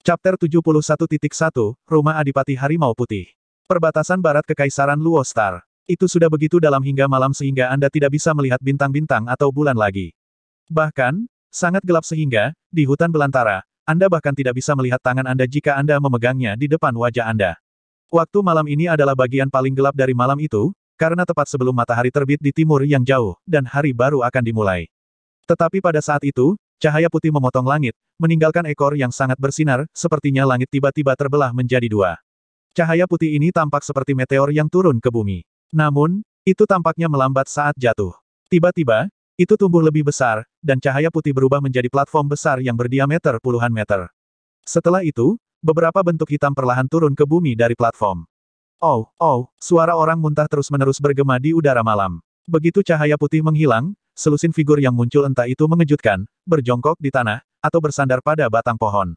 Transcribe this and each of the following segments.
Chapter 71.1, Rumah Adipati Harimau Putih. Perbatasan barat Kekaisaran Luo Star. Itu sudah begitu dalam hingga malam sehingga Anda tidak bisa melihat bintang-bintang atau bulan lagi. Bahkan, sangat gelap sehingga, di hutan belantara, Anda bahkan tidak bisa melihat tangan Anda jika Anda memegangnya di depan wajah Anda. Waktu malam ini adalah bagian paling gelap dari malam itu, karena tepat sebelum matahari terbit di timur yang jauh, dan hari baru akan dimulai. Tetapi pada saat itu, Cahaya putih memotong langit, meninggalkan ekor yang sangat bersinar, sepertinya langit tiba-tiba terbelah menjadi dua. Cahaya putih ini tampak seperti meteor yang turun ke bumi. Namun, itu tampaknya melambat saat jatuh. Tiba-tiba, itu tumbuh lebih besar, dan cahaya putih berubah menjadi platform besar yang berdiameter puluhan meter. Setelah itu, beberapa bentuk hitam perlahan turun ke bumi dari platform. Oh, oh, suara orang muntah terus-menerus bergema di udara malam. Begitu cahaya putih menghilang, selusin figur yang muncul entah itu mengejutkan, berjongkok di tanah, atau bersandar pada batang pohon.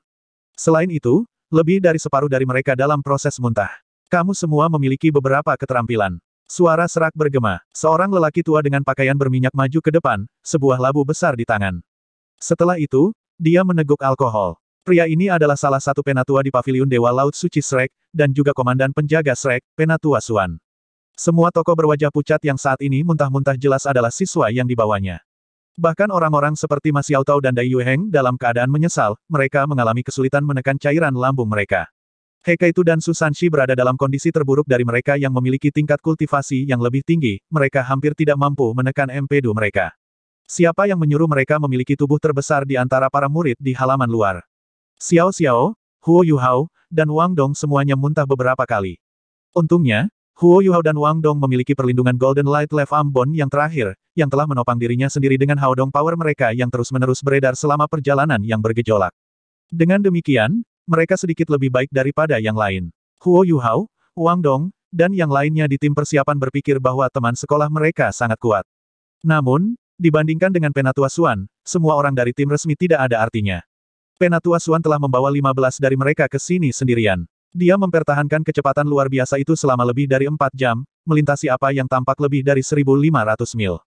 Selain itu, lebih dari separuh dari mereka dalam proses muntah. Kamu semua memiliki beberapa keterampilan. Suara serak bergema, seorang lelaki tua dengan pakaian berminyak maju ke depan, sebuah labu besar di tangan. Setelah itu, dia meneguk alkohol. Pria ini adalah salah satu penatua di Paviliun Dewa Laut Suci Srek, dan juga komandan penjaga Srek, penatua Suan. Semua toko berwajah pucat yang saat ini muntah-muntah jelas adalah siswa yang dibawanya. Bahkan orang-orang seperti Mas Tao dan Dai Yuheng dalam keadaan menyesal, mereka mengalami kesulitan menekan cairan lambung mereka. Tu dan Susanshi berada dalam kondisi terburuk dari mereka yang memiliki tingkat kultivasi yang lebih tinggi, mereka hampir tidak mampu menekan mp mereka. Siapa yang menyuruh mereka memiliki tubuh terbesar di antara para murid di halaman luar? Xiao Xiao, Huo Yuhao, dan Wang Dong semuanya muntah beberapa kali. Untungnya, Huo Yuhao dan Wang Dong memiliki perlindungan Golden Light Left Ambon yang terakhir, yang telah menopang dirinya sendiri dengan Hao Dong Power mereka yang terus-menerus beredar selama perjalanan yang bergejolak. Dengan demikian, mereka sedikit lebih baik daripada yang lain. Huo Yuhao, Wang Dong, dan yang lainnya di tim persiapan berpikir bahwa teman sekolah mereka sangat kuat. Namun, dibandingkan dengan Penatua Suan, semua orang dari tim resmi tidak ada artinya. Penatua Suan telah membawa 15 dari mereka ke sini sendirian. Dia mempertahankan kecepatan luar biasa itu selama lebih dari empat jam, melintasi apa yang tampak lebih dari 1.500 mil.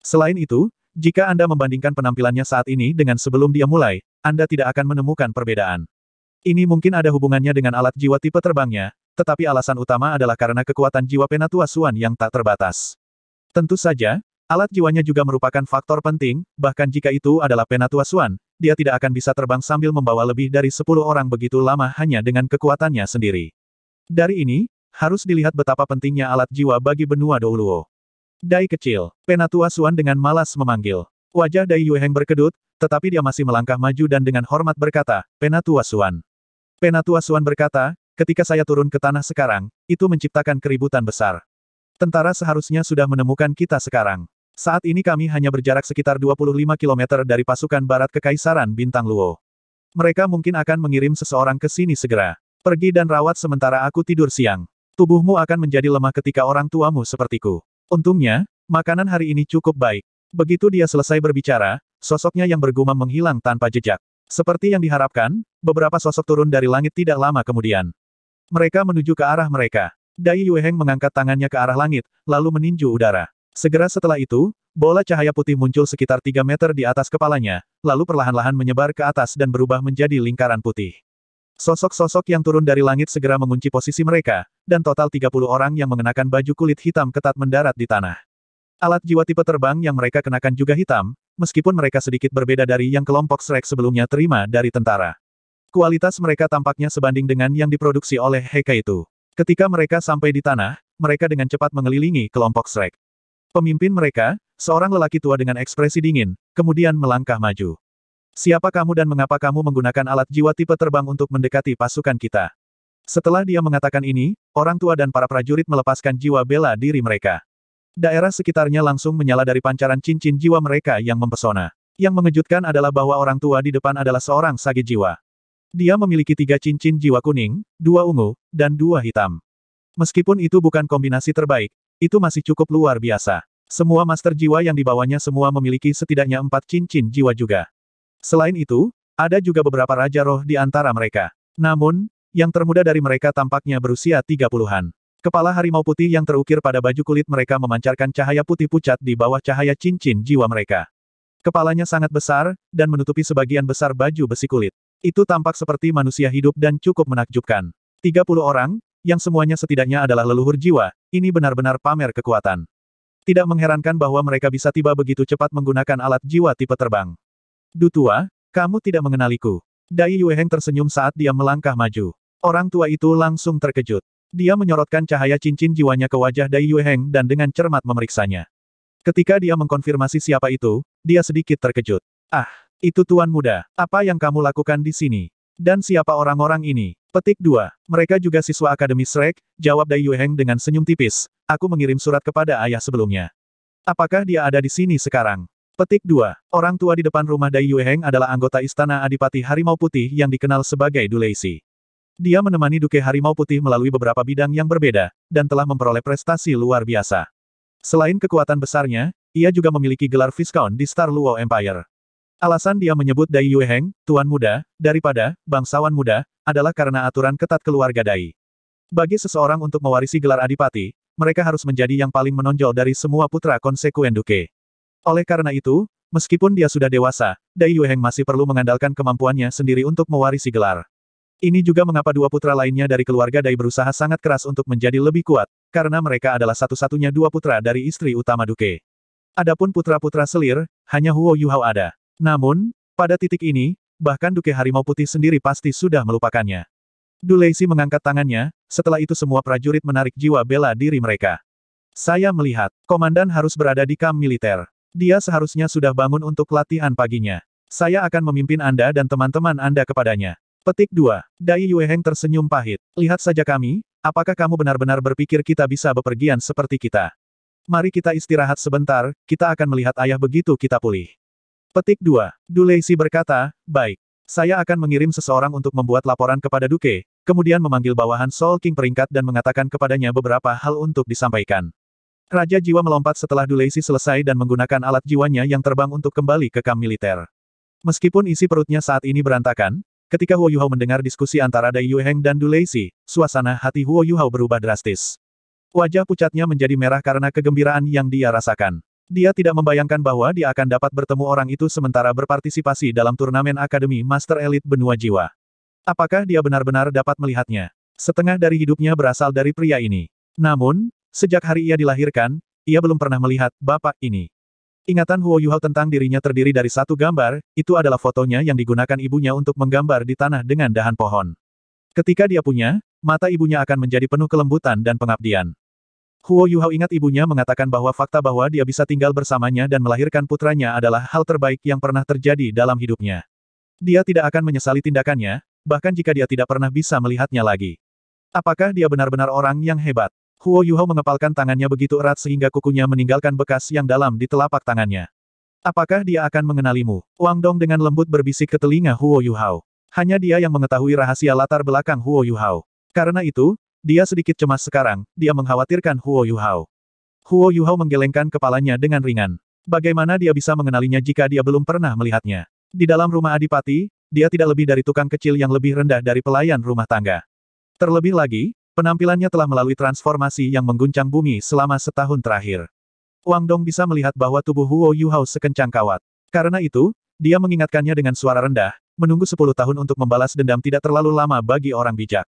Selain itu, jika Anda membandingkan penampilannya saat ini dengan sebelum dia mulai, Anda tidak akan menemukan perbedaan. Ini mungkin ada hubungannya dengan alat jiwa tipe terbangnya, tetapi alasan utama adalah karena kekuatan jiwa penatua Suan yang tak terbatas. Tentu saja, alat jiwanya juga merupakan faktor penting, bahkan jika itu adalah penatua Suan, dia tidak akan bisa terbang sambil membawa lebih dari sepuluh orang begitu lama hanya dengan kekuatannya sendiri. Dari ini, harus dilihat betapa pentingnya alat jiwa bagi benua Douluo. Dai kecil, penatua Suan dengan malas memanggil. Wajah Dai Yueheng berkedut, tetapi dia masih melangkah maju dan dengan hormat berkata, Penatua Suan. Penatua Suan berkata, ketika saya turun ke tanah sekarang, itu menciptakan keributan besar. Tentara seharusnya sudah menemukan kita sekarang. Saat ini kami hanya berjarak sekitar 25 km dari pasukan barat Kekaisaran Bintang Luo. Mereka mungkin akan mengirim seseorang ke sini segera. Pergi dan rawat sementara aku tidur siang. Tubuhmu akan menjadi lemah ketika orang tuamu sepertiku. Untungnya, makanan hari ini cukup baik. Begitu dia selesai berbicara, sosoknya yang bergumam menghilang tanpa jejak. Seperti yang diharapkan, beberapa sosok turun dari langit tidak lama kemudian. Mereka menuju ke arah mereka. Dai Yueheng mengangkat tangannya ke arah langit, lalu meninju udara. Segera setelah itu, bola cahaya putih muncul sekitar 3 meter di atas kepalanya, lalu perlahan-lahan menyebar ke atas dan berubah menjadi lingkaran putih. Sosok-sosok yang turun dari langit segera mengunci posisi mereka, dan total 30 orang yang mengenakan baju kulit hitam ketat mendarat di tanah. Alat jiwa tipe terbang yang mereka kenakan juga hitam, meskipun mereka sedikit berbeda dari yang kelompok Shrek sebelumnya terima dari tentara. Kualitas mereka tampaknya sebanding dengan yang diproduksi oleh Heka itu. Ketika mereka sampai di tanah, mereka dengan cepat mengelilingi kelompok Shrek. Pemimpin mereka, seorang lelaki tua dengan ekspresi dingin, kemudian melangkah maju. Siapa kamu dan mengapa kamu menggunakan alat jiwa tipe terbang untuk mendekati pasukan kita? Setelah dia mengatakan ini, orang tua dan para prajurit melepaskan jiwa bela diri mereka. Daerah sekitarnya langsung menyala dari pancaran cincin jiwa mereka yang mempesona. Yang mengejutkan adalah bahwa orang tua di depan adalah seorang sage jiwa. Dia memiliki tiga cincin jiwa kuning, dua ungu, dan dua hitam. Meskipun itu bukan kombinasi terbaik, itu masih cukup luar biasa. Semua master jiwa yang dibawanya semua memiliki setidaknya empat cincin jiwa juga. Selain itu, ada juga beberapa raja roh di antara mereka. Namun, yang termuda dari mereka tampaknya berusia tiga puluhan. Kepala harimau putih yang terukir pada baju kulit mereka memancarkan cahaya putih pucat di bawah cahaya cincin jiwa mereka. Kepalanya sangat besar, dan menutupi sebagian besar baju besi kulit. Itu tampak seperti manusia hidup dan cukup menakjubkan. 30 orang, yang semuanya setidaknya adalah leluhur jiwa, ini benar-benar pamer kekuatan. Tidak mengherankan bahwa mereka bisa tiba begitu cepat menggunakan alat jiwa tipe terbang. Dutua, kamu tidak mengenaliku. Dai Yueheng tersenyum saat dia melangkah maju. Orang tua itu langsung terkejut. Dia menyorotkan cahaya cincin jiwanya ke wajah Dai Yueheng dan dengan cermat memeriksanya. Ketika dia mengkonfirmasi siapa itu, dia sedikit terkejut. Ah, itu tuan muda, apa yang kamu lakukan di sini? Dan siapa orang-orang ini? Petik 2. Mereka juga siswa Akademi Shrek, jawab Dai Yueheng dengan senyum tipis. Aku mengirim surat kepada ayah sebelumnya. Apakah dia ada di sini sekarang? Petik 2. Orang tua di depan rumah Dai Yueheng adalah anggota Istana Adipati Harimau Putih yang dikenal sebagai Duleisi. Dia menemani Duke Harimau Putih melalui beberapa bidang yang berbeda, dan telah memperoleh prestasi luar biasa. Selain kekuatan besarnya, ia juga memiliki gelar Viscount di Star Luo Empire. Alasan dia menyebut Dai Yueheng, tuan muda, daripada bangsawan muda, adalah karena aturan ketat keluarga Dai. Bagi seseorang untuk mewarisi gelar adipati, mereka harus menjadi yang paling menonjol dari semua putra konsekuen Duke. Oleh karena itu, meskipun dia sudah dewasa, Dai Yueheng masih perlu mengandalkan kemampuannya sendiri untuk mewarisi gelar. Ini juga mengapa dua putra lainnya dari keluarga Dai berusaha sangat keras untuk menjadi lebih kuat, karena mereka adalah satu-satunya dua putra dari istri utama Duke. Adapun putra-putra selir, hanya Huo Yuhao ada. Namun, pada titik ini, bahkan Duke Harimau Putih sendiri pasti sudah melupakannya. Duleisi mengangkat tangannya, setelah itu semua prajurit menarik jiwa bela diri mereka. Saya melihat, komandan harus berada di kamp militer. Dia seharusnya sudah bangun untuk latihan paginya. Saya akan memimpin Anda dan teman-teman Anda kepadanya. Petik 2. Dai Yueheng tersenyum pahit. Lihat saja kami, apakah kamu benar-benar berpikir kita bisa bepergian seperti kita? Mari kita istirahat sebentar, kita akan melihat ayah begitu kita pulih. Petik 2. Dulesi berkata, baik. Saya akan mengirim seseorang untuk membuat laporan kepada Duke, kemudian memanggil bawahan Soul King peringkat dan mengatakan kepadanya beberapa hal untuk disampaikan. Raja Jiwa melompat setelah Dulesi selesai dan menggunakan alat jiwanya yang terbang untuk kembali ke kamp militer. Meskipun isi perutnya saat ini berantakan, ketika Huo Yuhao mendengar diskusi antara Dai Yuheng dan Dulesi, suasana hati Huo Yuhao berubah drastis. Wajah pucatnya menjadi merah karena kegembiraan yang dia rasakan. Dia tidak membayangkan bahwa dia akan dapat bertemu orang itu sementara berpartisipasi dalam turnamen Akademi Master Elite Benua Jiwa. Apakah dia benar-benar dapat melihatnya? Setengah dari hidupnya berasal dari pria ini. Namun, sejak hari ia dilahirkan, ia belum pernah melihat bapak ini. Ingatan Huo Yuhao tentang dirinya terdiri dari satu gambar, itu adalah fotonya yang digunakan ibunya untuk menggambar di tanah dengan dahan pohon. Ketika dia punya, mata ibunya akan menjadi penuh kelembutan dan pengabdian. Huo Yuhao ingat ibunya mengatakan bahwa fakta bahwa dia bisa tinggal bersamanya dan melahirkan putranya adalah hal terbaik yang pernah terjadi dalam hidupnya. Dia tidak akan menyesali tindakannya, bahkan jika dia tidak pernah bisa melihatnya lagi. Apakah dia benar-benar orang yang hebat? Huo Yuhao mengepalkan tangannya begitu erat sehingga kukunya meninggalkan bekas yang dalam di telapak tangannya. Apakah dia akan mengenalimu? Wang Dong dengan lembut berbisik ke telinga Huo Yuhao. Hanya dia yang mengetahui rahasia latar belakang Huo Yuhao. Karena itu, dia sedikit cemas sekarang, dia mengkhawatirkan Huo Yuhao. Huo Yuhao menggelengkan kepalanya dengan ringan. Bagaimana dia bisa mengenalinya jika dia belum pernah melihatnya? Di dalam rumah adipati, dia tidak lebih dari tukang kecil yang lebih rendah dari pelayan rumah tangga. Terlebih lagi, penampilannya telah melalui transformasi yang mengguncang bumi selama setahun terakhir. Wang Dong bisa melihat bahwa tubuh Huo Yuhao sekencang kawat. Karena itu, dia mengingatkannya dengan suara rendah, menunggu sepuluh tahun untuk membalas dendam tidak terlalu lama bagi orang bijak.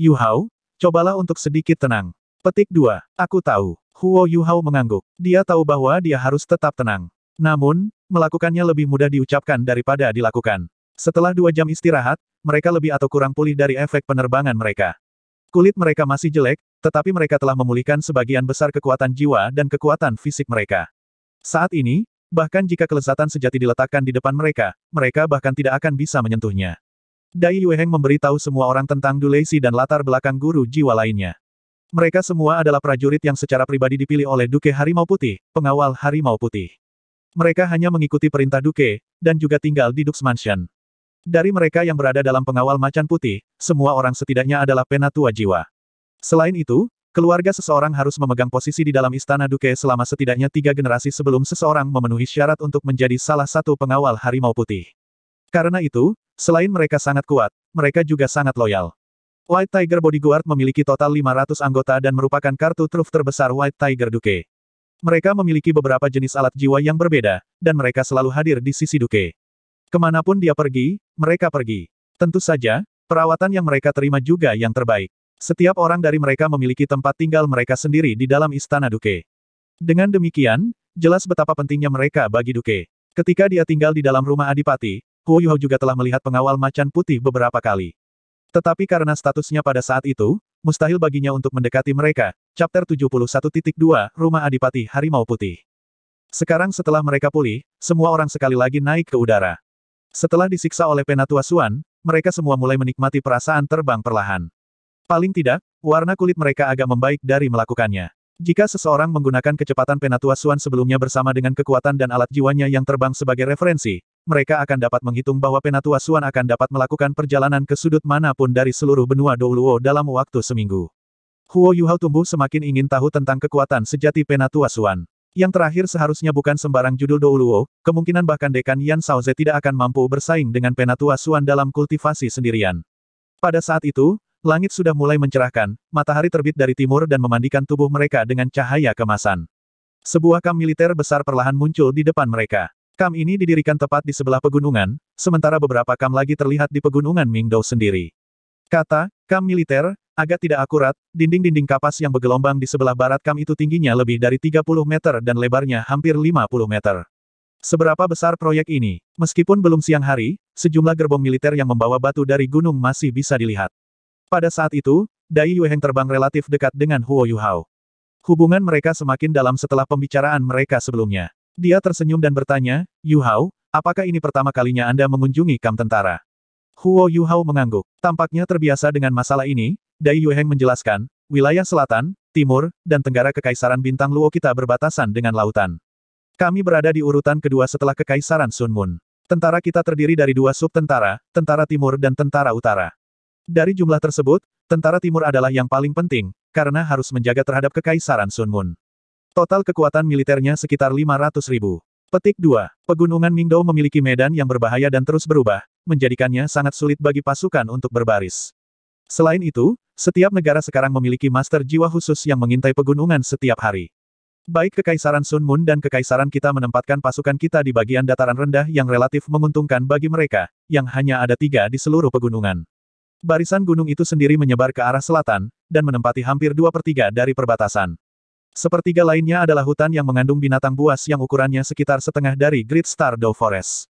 Yuhao, Cobalah untuk sedikit tenang. Petik 2. Aku tahu. Huo Yuhao mengangguk. Dia tahu bahwa dia harus tetap tenang. Namun, melakukannya lebih mudah diucapkan daripada dilakukan. Setelah dua jam istirahat, mereka lebih atau kurang pulih dari efek penerbangan mereka. Kulit mereka masih jelek, tetapi mereka telah memulihkan sebagian besar kekuatan jiwa dan kekuatan fisik mereka. Saat ini, bahkan jika kelezatan sejati diletakkan di depan mereka, mereka bahkan tidak akan bisa menyentuhnya. Dai Yueheng memberitahu semua orang tentang Duleisi dan latar belakang guru jiwa lainnya. Mereka semua adalah prajurit yang secara pribadi dipilih oleh Duke Harimau Putih, pengawal Harimau Putih. Mereka hanya mengikuti perintah Duke, dan juga tinggal di Duke's Mansion. Dari mereka yang berada dalam pengawal macan putih, semua orang setidaknya adalah penatua jiwa. Selain itu, keluarga seseorang harus memegang posisi di dalam istana Duke selama setidaknya tiga generasi sebelum seseorang memenuhi syarat untuk menjadi salah satu pengawal harimau putih. Karena itu, Selain mereka sangat kuat, mereka juga sangat loyal. White Tiger Bodyguard memiliki total 500 anggota dan merupakan kartu truf terbesar White Tiger Duke. Mereka memiliki beberapa jenis alat jiwa yang berbeda, dan mereka selalu hadir di sisi Duke. Kemanapun dia pergi, mereka pergi. Tentu saja, perawatan yang mereka terima juga yang terbaik. Setiap orang dari mereka memiliki tempat tinggal mereka sendiri di dalam istana Duke. Dengan demikian, jelas betapa pentingnya mereka bagi Duke. Ketika dia tinggal di dalam rumah Adipati, Huo Yuhao juga telah melihat pengawal macan putih beberapa kali. Tetapi karena statusnya pada saat itu, mustahil baginya untuk mendekati mereka, Chapter 71.2, Rumah Adipati Harimau Putih. Sekarang setelah mereka pulih, semua orang sekali lagi naik ke udara. Setelah disiksa oleh Penatua Suan, mereka semua mulai menikmati perasaan terbang perlahan. Paling tidak, warna kulit mereka agak membaik dari melakukannya. Jika seseorang menggunakan kecepatan Penatua Suan sebelumnya bersama dengan kekuatan dan alat jiwanya yang terbang sebagai referensi, mereka akan dapat menghitung bahwa Penatua Suan akan dapat melakukan perjalanan ke sudut manapun dari seluruh benua Douluo dalam waktu seminggu. Huo Yuhao tumbuh semakin ingin tahu tentang kekuatan sejati Penatua Suan. Yang terakhir seharusnya bukan sembarang judul Douluo, kemungkinan bahkan Dekan Yan Saoze tidak akan mampu bersaing dengan Penatua Suan dalam kultivasi sendirian. Pada saat itu, langit sudah mulai mencerahkan, matahari terbit dari timur dan memandikan tubuh mereka dengan cahaya kemasan. Sebuah kam militer besar perlahan muncul di depan mereka. Kam ini didirikan tepat di sebelah pegunungan, sementara beberapa kam lagi terlihat di pegunungan Mingdao sendiri. Kata, kam militer, agak tidak akurat, dinding-dinding kapas yang bergelombang di sebelah barat kam itu tingginya lebih dari 30 meter dan lebarnya hampir 50 meter. Seberapa besar proyek ini? Meskipun belum siang hari, sejumlah gerbong militer yang membawa batu dari gunung masih bisa dilihat. Pada saat itu, Dai Yueheng terbang relatif dekat dengan Huo Yuhao. Hubungan mereka semakin dalam setelah pembicaraan mereka sebelumnya. Dia tersenyum dan bertanya, Yu Hao, apakah ini pertama kalinya Anda mengunjungi kam tentara? Huo Yu Hao mengangguk. Tampaknya terbiasa dengan masalah ini, Dai Yu Heng menjelaskan, wilayah selatan, timur, dan tenggara Kekaisaran Bintang Luo kita berbatasan dengan lautan. Kami berada di urutan kedua setelah Kekaisaran Sun Moon. Tentara kita terdiri dari dua sub tentara, tentara timur dan tentara utara. Dari jumlah tersebut, tentara timur adalah yang paling penting, karena harus menjaga terhadap Kekaisaran Sun Moon. Total kekuatan militernya sekitar 500 ribu. Petik 2. Pegunungan Mingdao memiliki medan yang berbahaya dan terus berubah, menjadikannya sangat sulit bagi pasukan untuk berbaris. Selain itu, setiap negara sekarang memiliki master jiwa khusus yang mengintai pegunungan setiap hari. Baik Kekaisaran Sun Moon dan Kekaisaran kita menempatkan pasukan kita di bagian dataran rendah yang relatif menguntungkan bagi mereka, yang hanya ada tiga di seluruh pegunungan. Barisan gunung itu sendiri menyebar ke arah selatan, dan menempati hampir dua per tiga dari perbatasan. Sepertiga lainnya adalah hutan yang mengandung binatang buas yang ukurannya sekitar setengah dari Great Star Forest.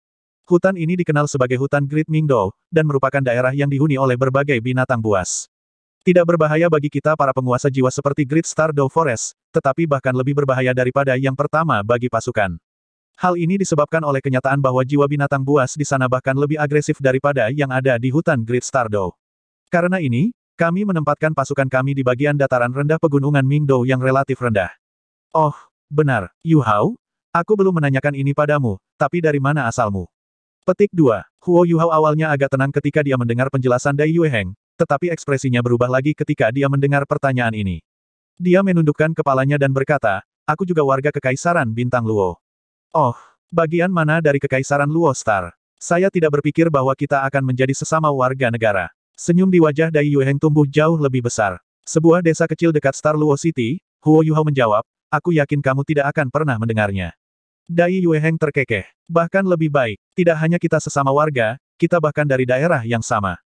Hutan ini dikenal sebagai hutan Great Mingdo dan merupakan daerah yang dihuni oleh berbagai binatang buas. Tidak berbahaya bagi kita para penguasa jiwa seperti Great Star Forest, tetapi bahkan lebih berbahaya daripada yang pertama bagi pasukan. Hal ini disebabkan oleh kenyataan bahwa jiwa binatang buas di sana bahkan lebih agresif daripada yang ada di hutan Great Star Karena ini, kami menempatkan pasukan kami di bagian dataran rendah pegunungan Mingdou yang relatif rendah. Oh, benar, Yu Hao? Aku belum menanyakan ini padamu, tapi dari mana asalmu? Petik 2. Huo Yu Hao awalnya agak tenang ketika dia mendengar penjelasan Dai Yueheng, tetapi ekspresinya berubah lagi ketika dia mendengar pertanyaan ini. Dia menundukkan kepalanya dan berkata, aku juga warga Kekaisaran Bintang Luo. Oh, bagian mana dari Kekaisaran Luo Star? Saya tidak berpikir bahwa kita akan menjadi sesama warga negara. Senyum di wajah Dai Yuheng tumbuh jauh lebih besar. Sebuah desa kecil dekat Star Luo City, Huo Yuhao menjawab, aku yakin kamu tidak akan pernah mendengarnya. Dai Yueheng terkekeh. Bahkan lebih baik, tidak hanya kita sesama warga, kita bahkan dari daerah yang sama.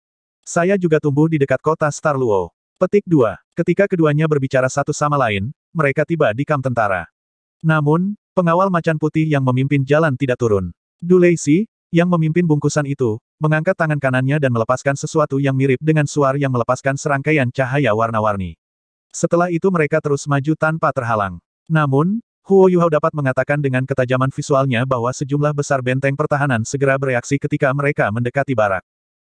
Saya juga tumbuh di dekat kota Star Luo. Petik 2. Ketika keduanya berbicara satu sama lain, mereka tiba di kamp tentara. Namun, pengawal macan putih yang memimpin jalan tidak turun. Dulei Si, yang memimpin bungkusan itu, mengangkat tangan kanannya dan melepaskan sesuatu yang mirip dengan suar yang melepaskan serangkaian cahaya warna-warni. Setelah itu mereka terus maju tanpa terhalang. Namun, Huo Yuhao dapat mengatakan dengan ketajaman visualnya bahwa sejumlah besar benteng pertahanan segera bereaksi ketika mereka mendekati barak.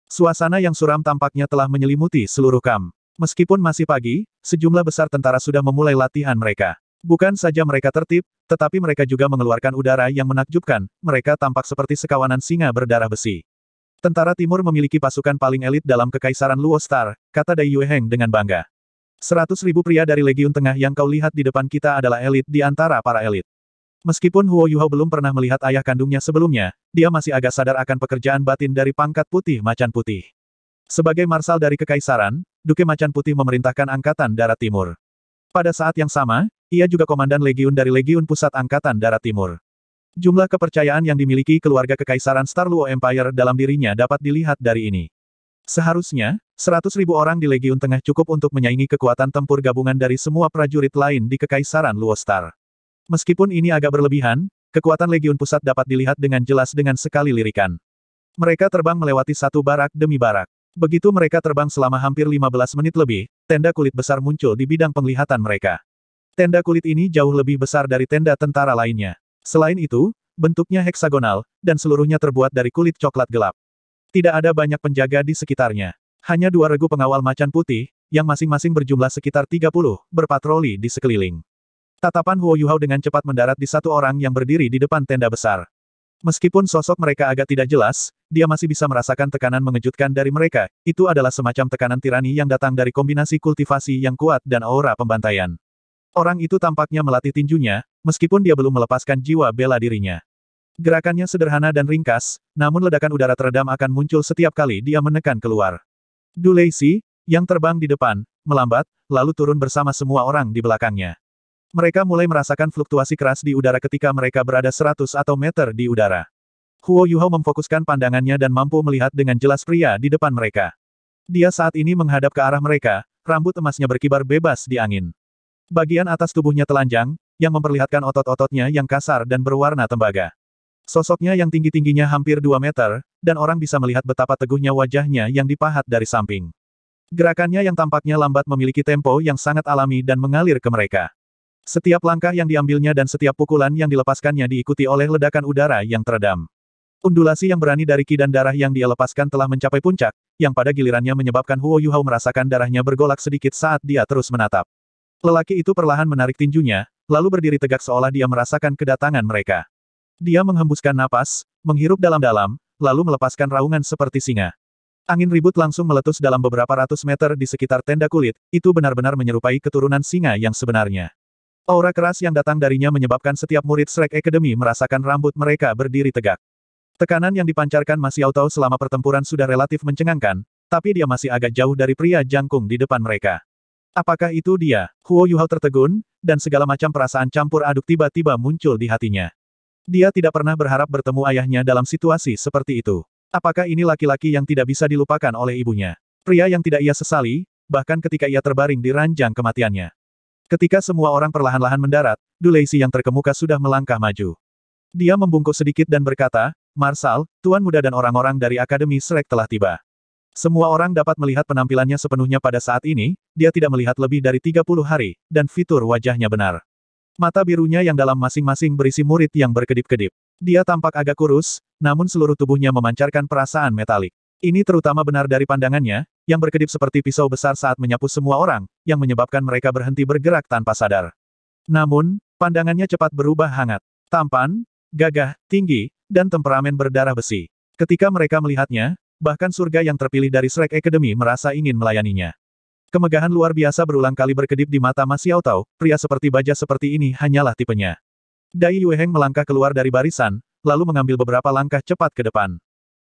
Suasana yang suram tampaknya telah menyelimuti seluruh kam. Meskipun masih pagi, sejumlah besar tentara sudah memulai latihan mereka. Bukan saja mereka tertib, tetapi mereka juga mengeluarkan udara yang menakjubkan, mereka tampak seperti sekawanan singa berdarah besi. Tentara Timur memiliki pasukan paling elit dalam Kekaisaran Luo Star, kata Dai Yueheng dengan bangga. Seratus ribu pria dari Legiun Tengah yang kau lihat di depan kita adalah elit di antara para elit. Meskipun Huo Yuhao belum pernah melihat ayah kandungnya sebelumnya, dia masih agak sadar akan pekerjaan batin dari pangkat putih macan putih. Sebagai marsal dari kekaisaran, Duke Macan Putih memerintahkan Angkatan Darat Timur. Pada saat yang sama, ia juga komandan legiun dari Legiun Pusat Angkatan Darat Timur. Jumlah kepercayaan yang dimiliki keluarga kekaisaran Star Luo Empire dalam dirinya dapat dilihat dari ini. Seharusnya, 100.000 orang di Legiun Tengah cukup untuk menyaingi kekuatan tempur gabungan dari semua prajurit lain di Kekaisaran Luo Star. Meskipun ini agak berlebihan, kekuatan Legiun Pusat dapat dilihat dengan jelas dengan sekali lirikan. Mereka terbang melewati satu barak demi barak. Begitu mereka terbang selama hampir 15 menit lebih, tenda kulit besar muncul di bidang penglihatan mereka. Tenda kulit ini jauh lebih besar dari tenda tentara lainnya. Selain itu, bentuknya heksagonal, dan seluruhnya terbuat dari kulit coklat gelap. Tidak ada banyak penjaga di sekitarnya. Hanya dua regu pengawal macan putih, yang masing-masing berjumlah sekitar 30, berpatroli di sekeliling. Tatapan Huo Yuhao dengan cepat mendarat di satu orang yang berdiri di depan tenda besar. Meskipun sosok mereka agak tidak jelas, dia masih bisa merasakan tekanan mengejutkan dari mereka, itu adalah semacam tekanan tirani yang datang dari kombinasi kultivasi yang kuat dan aura pembantaian. Orang itu tampaknya melatih tinjunya, meskipun dia belum melepaskan jiwa bela dirinya. Gerakannya sederhana dan ringkas, namun ledakan udara teredam akan muncul setiap kali dia menekan keluar. Duleisi, yang terbang di depan, melambat, lalu turun bersama semua orang di belakangnya. Mereka mulai merasakan fluktuasi keras di udara ketika mereka berada seratus atau meter di udara. Huo Yuhao memfokuskan pandangannya dan mampu melihat dengan jelas pria di depan mereka. Dia saat ini menghadap ke arah mereka, rambut emasnya berkibar bebas di angin. Bagian atas tubuhnya telanjang, yang memperlihatkan otot-ototnya yang kasar dan berwarna tembaga. Sosoknya yang tinggi-tingginya hampir 2 meter, dan orang bisa melihat betapa teguhnya wajahnya yang dipahat dari samping. Gerakannya yang tampaknya lambat memiliki tempo yang sangat alami dan mengalir ke mereka. Setiap langkah yang diambilnya dan setiap pukulan yang dilepaskannya diikuti oleh ledakan udara yang teredam. Undulasi yang berani dari ki dan darah yang dia lepaskan telah mencapai puncak, yang pada gilirannya menyebabkan Huo Yuhao merasakan darahnya bergolak sedikit saat dia terus menatap. Lelaki itu perlahan menarik tinjunya, lalu berdiri tegak seolah dia merasakan kedatangan mereka. Dia menghembuskan napas, menghirup dalam-dalam, lalu melepaskan raungan seperti singa. Angin ribut langsung meletus dalam beberapa ratus meter di sekitar tenda kulit, itu benar-benar menyerupai keturunan singa yang sebenarnya. Aura keras yang datang darinya menyebabkan setiap murid Shrek Academy merasakan rambut mereka berdiri tegak. Tekanan yang dipancarkan Masih Auto selama pertempuran sudah relatif mencengangkan, tapi dia masih agak jauh dari pria jangkung di depan mereka. Apakah itu dia? Huo Yuhao tertegun, dan segala macam perasaan campur aduk tiba-tiba muncul di hatinya. Dia tidak pernah berharap bertemu ayahnya dalam situasi seperti itu. Apakah ini laki-laki yang tidak bisa dilupakan oleh ibunya? Pria yang tidak ia sesali, bahkan ketika ia terbaring di ranjang kematiannya. Ketika semua orang perlahan-lahan mendarat, Duleisi yang terkemuka sudah melangkah maju. Dia membungkuk sedikit dan berkata, Marsal, Tuan Muda dan orang-orang dari Akademi Srek telah tiba. Semua orang dapat melihat penampilannya sepenuhnya pada saat ini, dia tidak melihat lebih dari 30 hari, dan fitur wajahnya benar. Mata birunya yang dalam masing-masing berisi murid yang berkedip-kedip. Dia tampak agak kurus, namun seluruh tubuhnya memancarkan perasaan metalik. Ini terutama benar dari pandangannya, yang berkedip seperti pisau besar saat menyapu semua orang, yang menyebabkan mereka berhenti bergerak tanpa sadar. Namun, pandangannya cepat berubah hangat. Tampan, gagah, tinggi, dan temperamen berdarah besi. Ketika mereka melihatnya, Bahkan surga yang terpilih dari Shrek Academy merasa ingin melayaninya. Kemegahan luar biasa berulang kali berkedip di mata Mas Yao Tao, pria seperti baja seperti ini hanyalah tipenya. Dai Yueheng melangkah keluar dari barisan, lalu mengambil beberapa langkah cepat ke depan.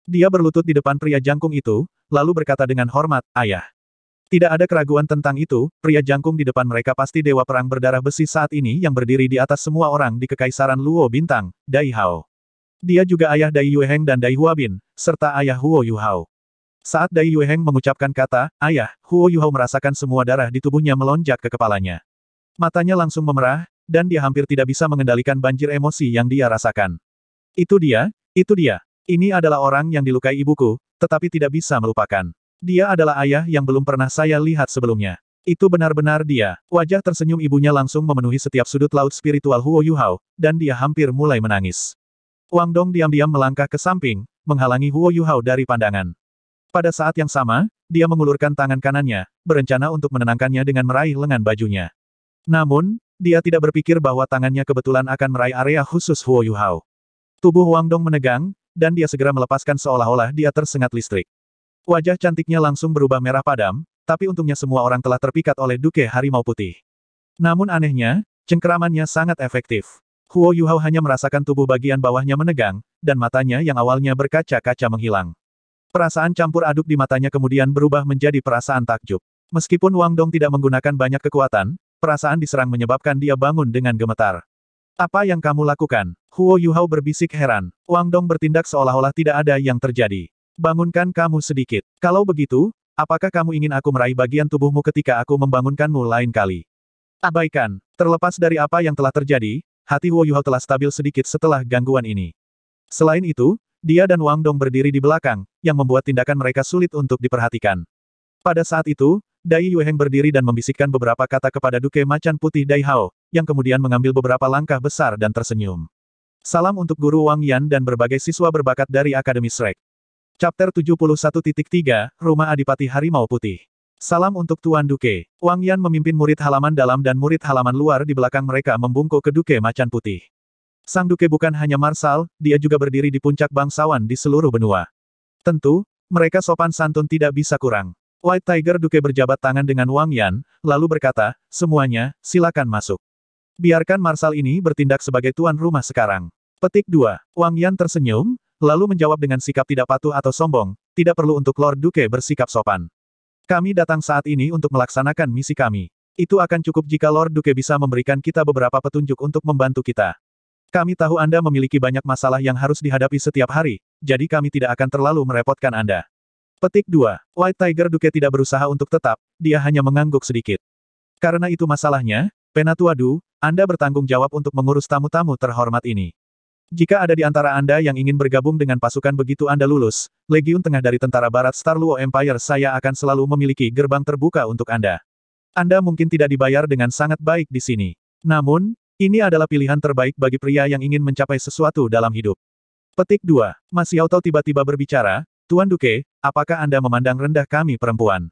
Dia berlutut di depan pria jangkung itu, lalu berkata dengan hormat, Ayah. Tidak ada keraguan tentang itu, pria jangkung di depan mereka pasti dewa perang berdarah besi saat ini yang berdiri di atas semua orang di Kekaisaran Luo Bintang, Dai Hao. Dia juga ayah Dai Yueheng dan Dai Huabin, serta ayah Huo Yuhao. Saat Dai Yueheng mengucapkan kata, ayah, Huo Yuhao merasakan semua darah di tubuhnya melonjak ke kepalanya. Matanya langsung memerah, dan dia hampir tidak bisa mengendalikan banjir emosi yang dia rasakan. Itu dia, itu dia. Ini adalah orang yang dilukai ibuku, tetapi tidak bisa melupakan. Dia adalah ayah yang belum pernah saya lihat sebelumnya. Itu benar-benar dia. Wajah tersenyum ibunya langsung memenuhi setiap sudut laut spiritual Huo Yuhao, dan dia hampir mulai menangis. Wang Dong diam-diam melangkah ke samping, menghalangi Huo Yuhao dari pandangan. Pada saat yang sama, dia mengulurkan tangan kanannya, berencana untuk menenangkannya dengan meraih lengan bajunya. Namun, dia tidak berpikir bahwa tangannya kebetulan akan meraih area khusus Huo Yuhao. Tubuh Wang Dong menegang, dan dia segera melepaskan seolah-olah dia tersengat listrik. Wajah cantiknya langsung berubah merah padam, tapi untungnya semua orang telah terpikat oleh Duke Harimau Putih. Namun anehnya, cengkeramannya sangat efektif. Huo Yuhao hanya merasakan tubuh bagian bawahnya menegang, dan matanya yang awalnya berkaca-kaca menghilang. Perasaan campur aduk di matanya kemudian berubah menjadi perasaan takjub. Meskipun Wang Dong tidak menggunakan banyak kekuatan, perasaan diserang menyebabkan dia bangun dengan gemetar. Apa yang kamu lakukan? Huo Yuhao berbisik heran. Wang Dong bertindak seolah-olah tidak ada yang terjadi. Bangunkan kamu sedikit. Kalau begitu, apakah kamu ingin aku meraih bagian tubuhmu ketika aku membangunkanmu lain kali? Abaikan. Terlepas dari apa yang telah terjadi, hati Wu Yuhao telah stabil sedikit setelah gangguan ini. Selain itu, dia dan Wang Dong berdiri di belakang, yang membuat tindakan mereka sulit untuk diperhatikan. Pada saat itu, Dai Yueheng berdiri dan membisikkan beberapa kata kepada Duke Macan Putih Dai Hao, yang kemudian mengambil beberapa langkah besar dan tersenyum. Salam untuk Guru Wang Yan dan berbagai siswa berbakat dari Akademi Shrek. Chapter 71.3, Rumah Adipati Harimau Putih Salam untuk Tuan Duke. Wang Yan memimpin murid halaman dalam dan murid halaman luar di belakang mereka membungkuk ke Duke Macan Putih. Sang Duke bukan hanya marsal, dia juga berdiri di puncak bangsawan di seluruh benua. Tentu, mereka sopan santun tidak bisa kurang. White Tiger Duke berjabat tangan dengan Wang Yan, lalu berkata, semuanya, silakan masuk. Biarkan marsal ini bertindak sebagai tuan rumah sekarang. Petik 2. Wang Yan tersenyum, lalu menjawab dengan sikap tidak patuh atau sombong, tidak perlu untuk Lord Duke bersikap sopan. Kami datang saat ini untuk melaksanakan misi kami. Itu akan cukup jika Lord Duke bisa memberikan kita beberapa petunjuk untuk membantu kita. Kami tahu Anda memiliki banyak masalah yang harus dihadapi setiap hari, jadi kami tidak akan terlalu merepotkan Anda. Petik 2. White Tiger Duke tidak berusaha untuk tetap, dia hanya mengangguk sedikit. Karena itu masalahnya, Penatua Du, Anda bertanggung jawab untuk mengurus tamu-tamu terhormat ini. Jika ada di antara Anda yang ingin bergabung dengan pasukan begitu Anda lulus, Legiun Tengah dari Tentara Barat Star Luo Empire saya akan selalu memiliki gerbang terbuka untuk Anda. Anda mungkin tidak dibayar dengan sangat baik di sini. Namun, ini adalah pilihan terbaik bagi pria yang ingin mencapai sesuatu dalam hidup. Petik 2. Mas auto tiba-tiba berbicara, Tuan Duke, apakah Anda memandang rendah kami perempuan?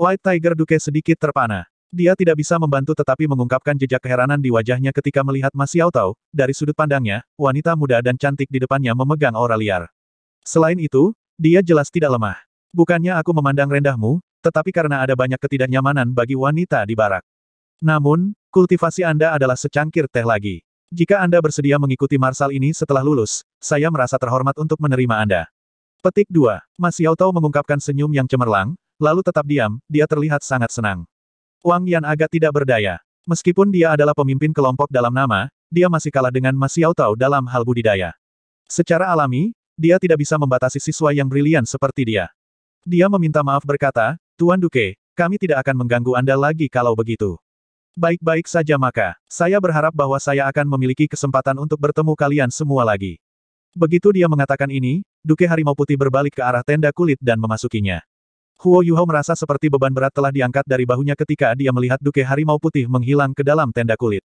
White Tiger Duke sedikit terpana. Dia tidak bisa membantu tetapi mengungkapkan jejak keheranan di wajahnya ketika melihat Xiao Tao, dari sudut pandangnya, wanita muda dan cantik di depannya memegang aura liar. Selain itu, dia jelas tidak lemah. Bukannya aku memandang rendahmu, tetapi karena ada banyak ketidaknyamanan bagi wanita di barak. Namun, kultivasi Anda adalah secangkir teh lagi. Jika Anda bersedia mengikuti Marsal ini setelah lulus, saya merasa terhormat untuk menerima Anda. Petik 2. Xiao Tao mengungkapkan senyum yang cemerlang, lalu tetap diam, dia terlihat sangat senang. Wang Yan agak tidak berdaya. Meskipun dia adalah pemimpin kelompok dalam nama, dia masih kalah dengan Mas Xiao Tao dalam hal budidaya. Secara alami, dia tidak bisa membatasi siswa yang brilian seperti dia. Dia meminta maaf berkata, Tuan Duke, kami tidak akan mengganggu Anda lagi kalau begitu. Baik-baik saja maka, saya berharap bahwa saya akan memiliki kesempatan untuk bertemu kalian semua lagi. Begitu dia mengatakan ini, Duke Harimau Putih berbalik ke arah tenda kulit dan memasukinya. Huo Yuho merasa seperti beban berat telah diangkat dari bahunya ketika dia melihat Duke Harimau Putih menghilang ke dalam tenda kulit.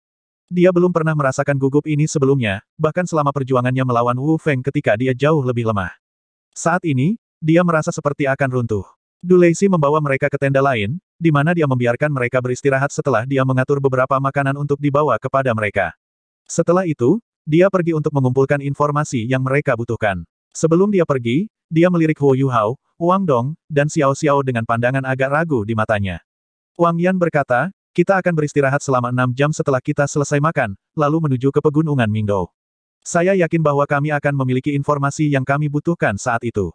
Dia belum pernah merasakan gugup ini sebelumnya, bahkan selama perjuangannya melawan Wu Feng ketika dia jauh lebih lemah. Saat ini, dia merasa seperti akan runtuh. Du Leisi membawa mereka ke tenda lain, di mana dia membiarkan mereka beristirahat setelah dia mengatur beberapa makanan untuk dibawa kepada mereka. Setelah itu, dia pergi untuk mengumpulkan informasi yang mereka butuhkan. Sebelum dia pergi, dia melirik Huo Yuhao, Wang Dong, dan Xiao Xiao dengan pandangan agak ragu di matanya. Wang Yan berkata, kita akan beristirahat selama enam jam setelah kita selesai makan, lalu menuju ke pegunungan Mingdou. Saya yakin bahwa kami akan memiliki informasi yang kami butuhkan saat itu.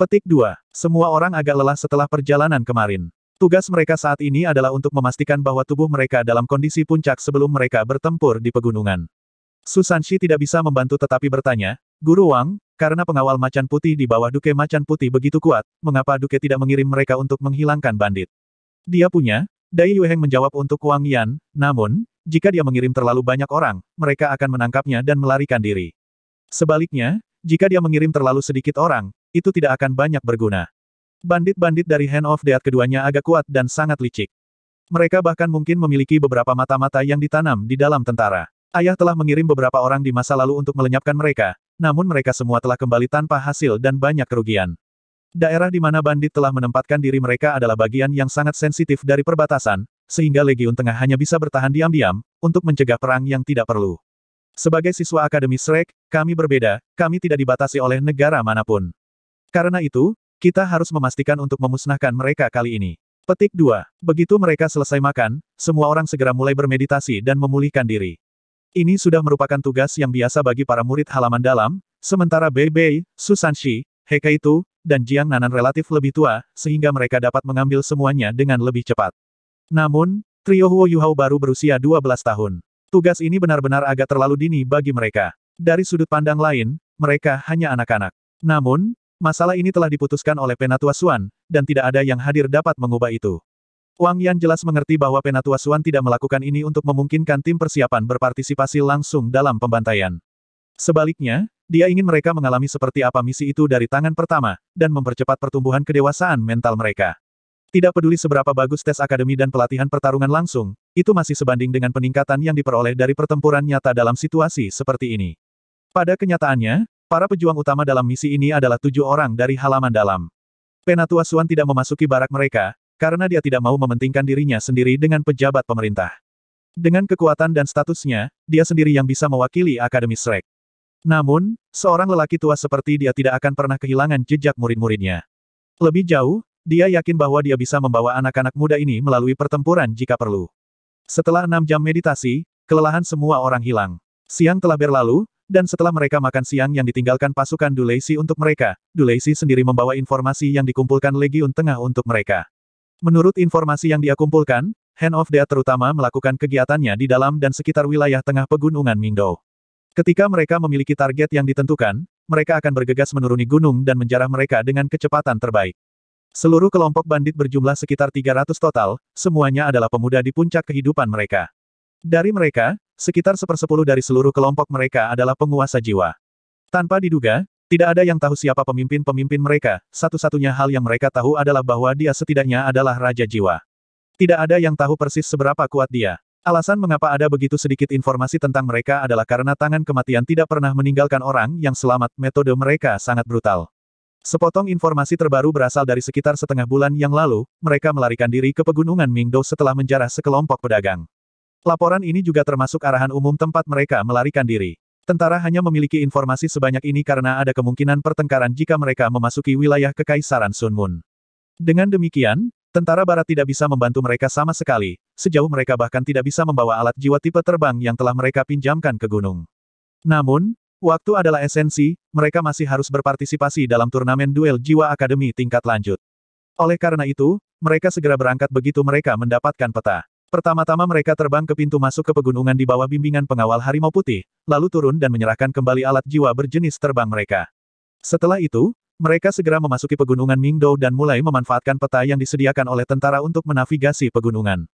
Petik 2. Semua orang agak lelah setelah perjalanan kemarin. Tugas mereka saat ini adalah untuk memastikan bahwa tubuh mereka dalam kondisi puncak sebelum mereka bertempur di pegunungan. Susanshi tidak bisa membantu tetapi bertanya, Guru Wang, karena pengawal macan putih di bawah Duke Macan Putih begitu kuat, mengapa Duke tidak mengirim mereka untuk menghilangkan bandit? Dia punya, Dai Yueheng menjawab untuk Wang Yan, namun, jika dia mengirim terlalu banyak orang, mereka akan menangkapnya dan melarikan diri. Sebaliknya, jika dia mengirim terlalu sedikit orang, itu tidak akan banyak berguna. Bandit-bandit dari Hand of Death keduanya agak kuat dan sangat licik. Mereka bahkan mungkin memiliki beberapa mata-mata yang ditanam di dalam tentara. Ayah telah mengirim beberapa orang di masa lalu untuk melenyapkan mereka, namun mereka semua telah kembali tanpa hasil dan banyak kerugian. Daerah di mana bandit telah menempatkan diri mereka adalah bagian yang sangat sensitif dari perbatasan, sehingga Legiun Tengah hanya bisa bertahan diam-diam, untuk mencegah perang yang tidak perlu. Sebagai siswa Akademi Shrek, kami berbeda, kami tidak dibatasi oleh negara manapun. Karena itu, kita harus memastikan untuk memusnahkan mereka kali ini. Petik 2. Begitu mereka selesai makan, semua orang segera mulai bermeditasi dan memulihkan diri. Ini sudah merupakan tugas yang biasa bagi para murid halaman dalam, sementara Bei Bei, Susan Shi, Heka itu, dan Jiang Nanan relatif lebih tua, sehingga mereka dapat mengambil semuanya dengan lebih cepat. Namun, trio Huo Yuhao baru berusia 12 tahun. Tugas ini benar-benar agak terlalu dini bagi mereka. Dari sudut pandang lain, mereka hanya anak-anak. Namun, masalah ini telah diputuskan oleh Penatua Suan, dan tidak ada yang hadir dapat mengubah itu. Wang Yan jelas mengerti bahwa Penatua Suan tidak melakukan ini untuk memungkinkan tim persiapan berpartisipasi langsung dalam pembantaian. Sebaliknya, dia ingin mereka mengalami seperti apa misi itu dari tangan pertama, dan mempercepat pertumbuhan kedewasaan mental mereka. Tidak peduli seberapa bagus tes akademi dan pelatihan pertarungan langsung, itu masih sebanding dengan peningkatan yang diperoleh dari pertempuran nyata dalam situasi seperti ini. Pada kenyataannya, para pejuang utama dalam misi ini adalah tujuh orang dari halaman dalam. Penatua Suan tidak memasuki barak mereka, karena dia tidak mau mementingkan dirinya sendiri dengan pejabat pemerintah. Dengan kekuatan dan statusnya, dia sendiri yang bisa mewakili Akademi Shrek. Namun, seorang lelaki tua seperti dia tidak akan pernah kehilangan jejak murid-muridnya. Lebih jauh, dia yakin bahwa dia bisa membawa anak-anak muda ini melalui pertempuran jika perlu. Setelah enam jam meditasi, kelelahan semua orang hilang. Siang telah berlalu, dan setelah mereka makan siang yang ditinggalkan pasukan Duleisi untuk mereka, Duleisi sendiri membawa informasi yang dikumpulkan Legiun Tengah untuk mereka. Menurut informasi yang dia kumpulkan, Hand of Death terutama melakukan kegiatannya di dalam dan sekitar wilayah tengah pegunungan Mingdo. Ketika mereka memiliki target yang ditentukan, mereka akan bergegas menuruni gunung dan menjarah mereka dengan kecepatan terbaik. Seluruh kelompok bandit berjumlah sekitar 300 total, semuanya adalah pemuda di puncak kehidupan mereka. Dari mereka, sekitar sepersepuluh dari seluruh kelompok mereka adalah penguasa jiwa. Tanpa diduga, tidak ada yang tahu siapa pemimpin-pemimpin mereka, satu-satunya hal yang mereka tahu adalah bahwa dia setidaknya adalah Raja Jiwa. Tidak ada yang tahu persis seberapa kuat dia. Alasan mengapa ada begitu sedikit informasi tentang mereka adalah karena tangan kematian tidak pernah meninggalkan orang yang selamat, metode mereka sangat brutal. Sepotong informasi terbaru berasal dari sekitar setengah bulan yang lalu, mereka melarikan diri ke pegunungan Mingdo setelah menjarah sekelompok pedagang. Laporan ini juga termasuk arahan umum tempat mereka melarikan diri. Tentara hanya memiliki informasi sebanyak ini karena ada kemungkinan pertengkaran jika mereka memasuki wilayah kekaisaran Sun Moon. Dengan demikian, tentara barat tidak bisa membantu mereka sama sekali, sejauh mereka bahkan tidak bisa membawa alat jiwa tipe terbang yang telah mereka pinjamkan ke gunung. Namun, Waktu adalah esensi, mereka masih harus berpartisipasi dalam turnamen duel jiwa akademi tingkat lanjut. Oleh karena itu, mereka segera berangkat begitu mereka mendapatkan peta. Pertama-tama mereka terbang ke pintu masuk ke pegunungan di bawah bimbingan pengawal harimau putih, lalu turun dan menyerahkan kembali alat jiwa berjenis terbang mereka. Setelah itu, mereka segera memasuki pegunungan Mingdou dan mulai memanfaatkan peta yang disediakan oleh tentara untuk menavigasi pegunungan.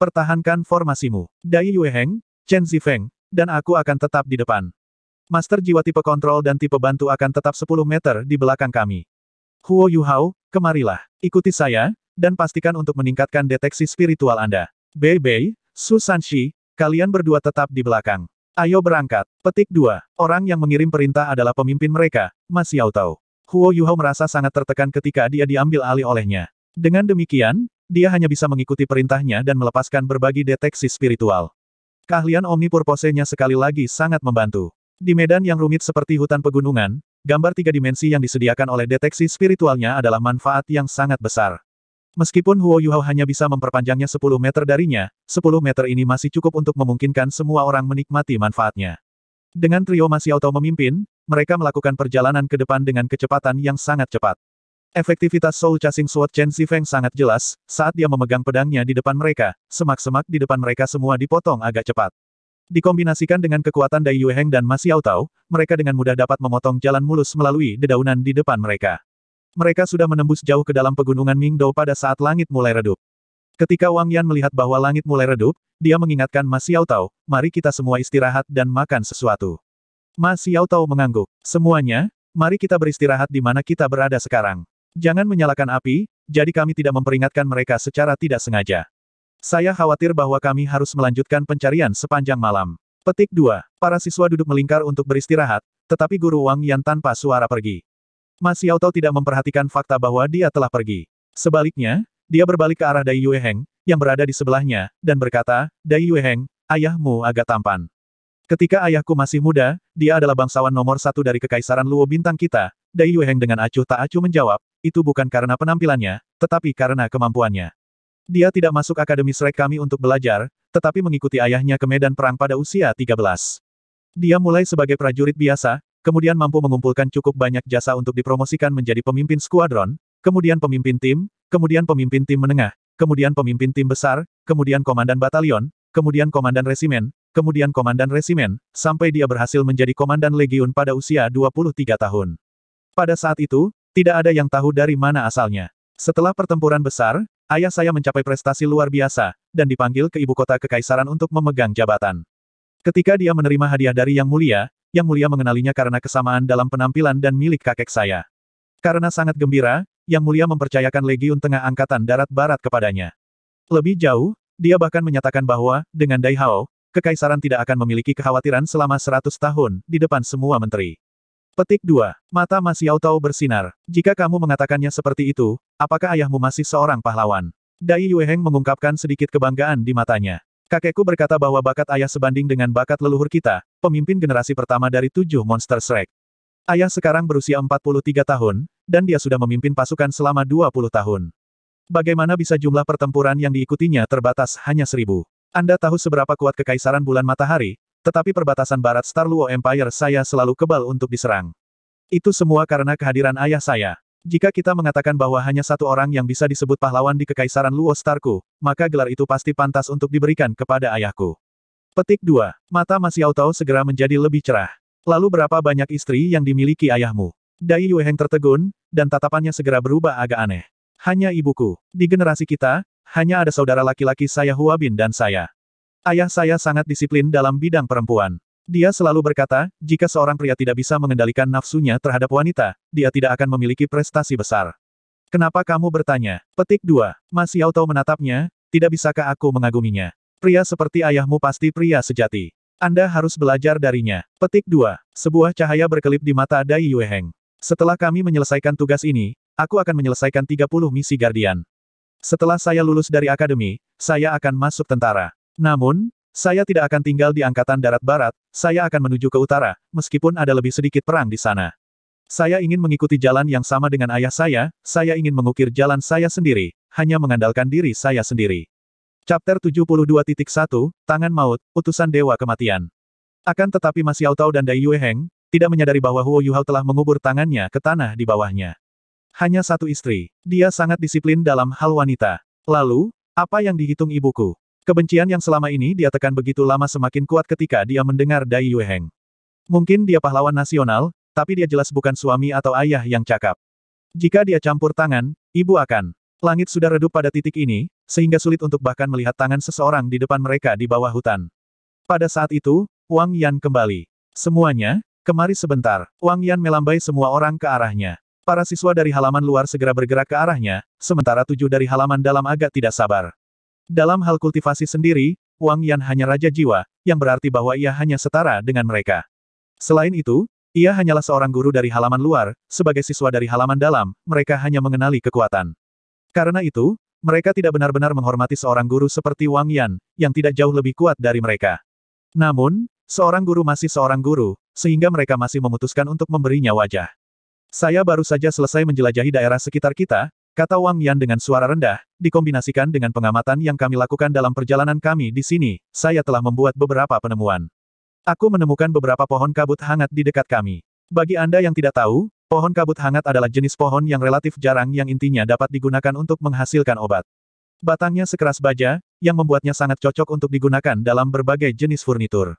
Pertahankan formasimu. Dai Yueheng, Chen Zifeng, dan aku akan tetap di depan. Master jiwa tipe kontrol dan tipe bantu akan tetap 10 meter di belakang kami. Huo Yuhao, kemarilah. Ikuti saya, dan pastikan untuk meningkatkan deteksi spiritual Anda. Bei Bei, Su Shi, kalian berdua tetap di belakang. Ayo berangkat. Petik dua. Orang yang mengirim perintah adalah pemimpin mereka, Ma Xiao Tao. Huo Yuhao merasa sangat tertekan ketika dia diambil alih olehnya. Dengan demikian, dia hanya bisa mengikuti perintahnya dan melepaskan berbagi deteksi spiritual. Keahlian omnipurpose-nya sekali lagi sangat membantu. Di medan yang rumit seperti hutan pegunungan, gambar tiga dimensi yang disediakan oleh deteksi spiritualnya adalah manfaat yang sangat besar. Meskipun Huo Yuhao hanya bisa memperpanjangnya 10 meter darinya, 10 meter ini masih cukup untuk memungkinkan semua orang menikmati manfaatnya. Dengan trio Masiauto memimpin, mereka melakukan perjalanan ke depan dengan kecepatan yang sangat cepat. Efektivitas Soul Chasing Sword Chen Zifeng sangat jelas, saat dia memegang pedangnya di depan mereka, semak-semak di depan mereka semua dipotong agak cepat. Dikombinasikan dengan kekuatan Dai Yueheng dan Mas mereka dengan mudah dapat memotong jalan mulus melalui dedaunan di depan mereka. Mereka sudah menembus jauh ke dalam pegunungan Mingdou pada saat langit mulai redup. Ketika Wang Yan melihat bahwa langit mulai redup, dia mengingatkan Mas Tao, mari kita semua istirahat dan makan sesuatu. Mas Tao mengangguk. Semuanya, mari kita beristirahat di mana kita berada sekarang. Jangan menyalakan api, jadi kami tidak memperingatkan mereka secara tidak sengaja. Saya khawatir bahwa kami harus melanjutkan pencarian sepanjang malam. Petik 2. Para siswa duduk melingkar untuk beristirahat, tetapi guru Wang Yan tanpa suara pergi. Masih Auto tidak memperhatikan fakta bahwa dia telah pergi. Sebaliknya, dia berbalik ke arah Dai Yueheng, yang berada di sebelahnya, dan berkata, Dai Yueheng, ayahmu agak tampan. Ketika ayahku masih muda, dia adalah bangsawan nomor satu dari Kekaisaran Luo Bintang kita, Dai Yueheng dengan acuh tak acuh menjawab, itu bukan karena penampilannya, tetapi karena kemampuannya. Dia tidak masuk Akademi Srek kami untuk belajar, tetapi mengikuti ayahnya ke medan perang pada usia 13. Dia mulai sebagai prajurit biasa, kemudian mampu mengumpulkan cukup banyak jasa untuk dipromosikan menjadi pemimpin skuadron, kemudian pemimpin tim, kemudian pemimpin tim menengah, kemudian pemimpin tim besar, kemudian komandan batalion, kemudian komandan resimen, kemudian komandan resimen, sampai dia berhasil menjadi komandan legiun pada usia 23 tahun. Pada saat itu, tidak ada yang tahu dari mana asalnya. Setelah pertempuran besar, ayah saya mencapai prestasi luar biasa, dan dipanggil ke ibu kota kekaisaran untuk memegang jabatan. Ketika dia menerima hadiah dari Yang Mulia, yang Mulia mengenalinya karena kesamaan dalam penampilan dan milik kakek saya. Karena sangat gembira, Yang Mulia mempercayakan Legiun Tengah Angkatan Darat Barat kepadanya. Lebih jauh, dia bahkan menyatakan bahwa, dengan Dai Hao, kekaisaran tidak akan memiliki kekhawatiran selama seratus tahun, di depan semua menteri. Petik 2. Mata Mas Yao Tao bersinar. Jika kamu mengatakannya seperti itu, apakah ayahmu masih seorang pahlawan? Dai Yueheng mengungkapkan sedikit kebanggaan di matanya. Kakekku berkata bahwa bakat ayah sebanding dengan bakat leluhur kita, pemimpin generasi pertama dari tujuh monster Shrek. Ayah sekarang berusia 43 tahun, dan dia sudah memimpin pasukan selama 20 tahun. Bagaimana bisa jumlah pertempuran yang diikutinya terbatas hanya seribu? Anda tahu seberapa kuat kekaisaran bulan matahari, tetapi perbatasan barat Star Luo Empire saya selalu kebal untuk diserang. Itu semua karena kehadiran ayah saya. Jika kita mengatakan bahwa hanya satu orang yang bisa disebut pahlawan di Kekaisaran Luo Starku, maka gelar itu pasti pantas untuk diberikan kepada ayahku. Petik 2. Mata Masiao Tao segera menjadi lebih cerah. Lalu berapa banyak istri yang dimiliki ayahmu? Dai Yueheng tertegun, dan tatapannya segera berubah agak aneh. Hanya ibuku. Di generasi kita, hanya ada saudara laki-laki saya Huabin dan saya. Ayah saya sangat disiplin dalam bidang perempuan. Dia selalu berkata, jika seorang pria tidak bisa mengendalikan nafsunya terhadap wanita, dia tidak akan memiliki prestasi besar. Kenapa kamu bertanya? Petik 2. Mas Yao menatapnya, tidak bisakah aku mengaguminya? Pria seperti ayahmu pasti pria sejati. Anda harus belajar darinya. Petik 2. Sebuah cahaya berkelip di mata Dai Yueheng. Setelah kami menyelesaikan tugas ini, aku akan menyelesaikan 30 misi Guardian. Setelah saya lulus dari akademi, saya akan masuk tentara. Namun, saya tidak akan tinggal di Angkatan Darat Barat, saya akan menuju ke utara, meskipun ada lebih sedikit perang di sana. Saya ingin mengikuti jalan yang sama dengan ayah saya, saya ingin mengukir jalan saya sendiri, hanya mengandalkan diri saya sendiri. Chapter 72.1, Tangan Maut, Utusan Dewa Kematian. Akan tetapi Mas Tao dan Dai Yueheng, tidak menyadari bahwa Huo Yuhao telah mengubur tangannya ke tanah di bawahnya. Hanya satu istri. Dia sangat disiplin dalam hal wanita. Lalu, apa yang dihitung ibuku? Kebencian yang selama ini dia tekan begitu lama semakin kuat ketika dia mendengar Dai Yueheng. Mungkin dia pahlawan nasional, tapi dia jelas bukan suami atau ayah yang cakap. Jika dia campur tangan, ibu akan. Langit sudah redup pada titik ini, sehingga sulit untuk bahkan melihat tangan seseorang di depan mereka di bawah hutan. Pada saat itu, Wang Yan kembali. Semuanya, kemari sebentar. Wang Yan melambai semua orang ke arahnya. Para siswa dari halaman luar segera bergerak ke arahnya, sementara tujuh dari halaman dalam agak tidak sabar. Dalam hal kultivasi sendiri, Wang Yan hanya raja jiwa, yang berarti bahwa ia hanya setara dengan mereka. Selain itu, ia hanyalah seorang guru dari halaman luar, sebagai siswa dari halaman dalam, mereka hanya mengenali kekuatan. Karena itu, mereka tidak benar-benar menghormati seorang guru seperti Wang Yan, yang tidak jauh lebih kuat dari mereka. Namun, seorang guru masih seorang guru, sehingga mereka masih memutuskan untuk memberinya wajah. Saya baru saja selesai menjelajahi daerah sekitar kita, Kata Wang Yan dengan suara rendah, dikombinasikan dengan pengamatan yang kami lakukan dalam perjalanan kami di sini, saya telah membuat beberapa penemuan. Aku menemukan beberapa pohon kabut hangat di dekat kami. Bagi Anda yang tidak tahu, pohon kabut hangat adalah jenis pohon yang relatif jarang yang intinya dapat digunakan untuk menghasilkan obat. Batangnya sekeras baja, yang membuatnya sangat cocok untuk digunakan dalam berbagai jenis furnitur.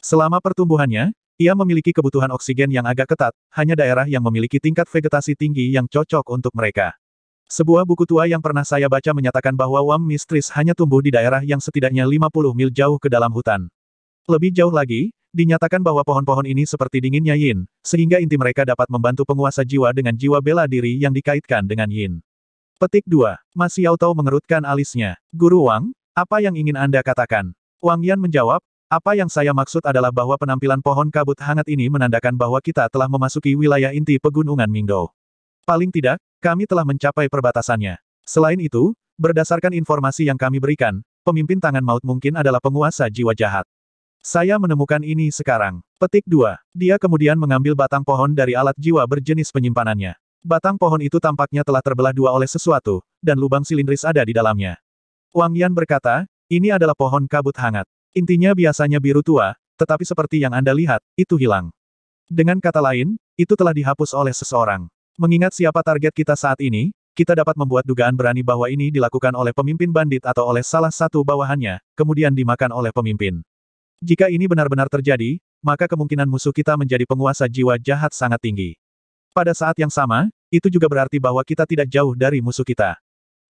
Selama pertumbuhannya, ia memiliki kebutuhan oksigen yang agak ketat, hanya daerah yang memiliki tingkat vegetasi tinggi yang cocok untuk mereka. Sebuah buku tua yang pernah saya baca menyatakan bahwa Wam Mistris hanya tumbuh di daerah yang setidaknya 50 mil jauh ke dalam hutan. Lebih jauh lagi, dinyatakan bahwa pohon-pohon ini seperti dinginnya Yin, sehingga inti mereka dapat membantu penguasa jiwa dengan jiwa bela diri yang dikaitkan dengan Yin. Petik 2. Mas Yao Tao mengerutkan alisnya. Guru Wang, apa yang ingin Anda katakan? Wang Yan menjawab, apa yang saya maksud adalah bahwa penampilan pohon kabut hangat ini menandakan bahwa kita telah memasuki wilayah inti pegunungan Mingdou. Paling tidak, kami telah mencapai perbatasannya. Selain itu, berdasarkan informasi yang kami berikan, pemimpin tangan maut mungkin adalah penguasa jiwa jahat. Saya menemukan ini sekarang. Petik 2. Dia kemudian mengambil batang pohon dari alat jiwa berjenis penyimpanannya. Batang pohon itu tampaknya telah terbelah dua oleh sesuatu, dan lubang silindris ada di dalamnya. Wang Yan berkata, ini adalah pohon kabut hangat. Intinya biasanya biru tua, tetapi seperti yang Anda lihat, itu hilang. Dengan kata lain, itu telah dihapus oleh seseorang. Mengingat siapa target kita saat ini, kita dapat membuat dugaan berani bahwa ini dilakukan oleh pemimpin bandit atau oleh salah satu bawahannya, kemudian dimakan oleh pemimpin. Jika ini benar-benar terjadi, maka kemungkinan musuh kita menjadi penguasa jiwa jahat sangat tinggi. Pada saat yang sama, itu juga berarti bahwa kita tidak jauh dari musuh kita.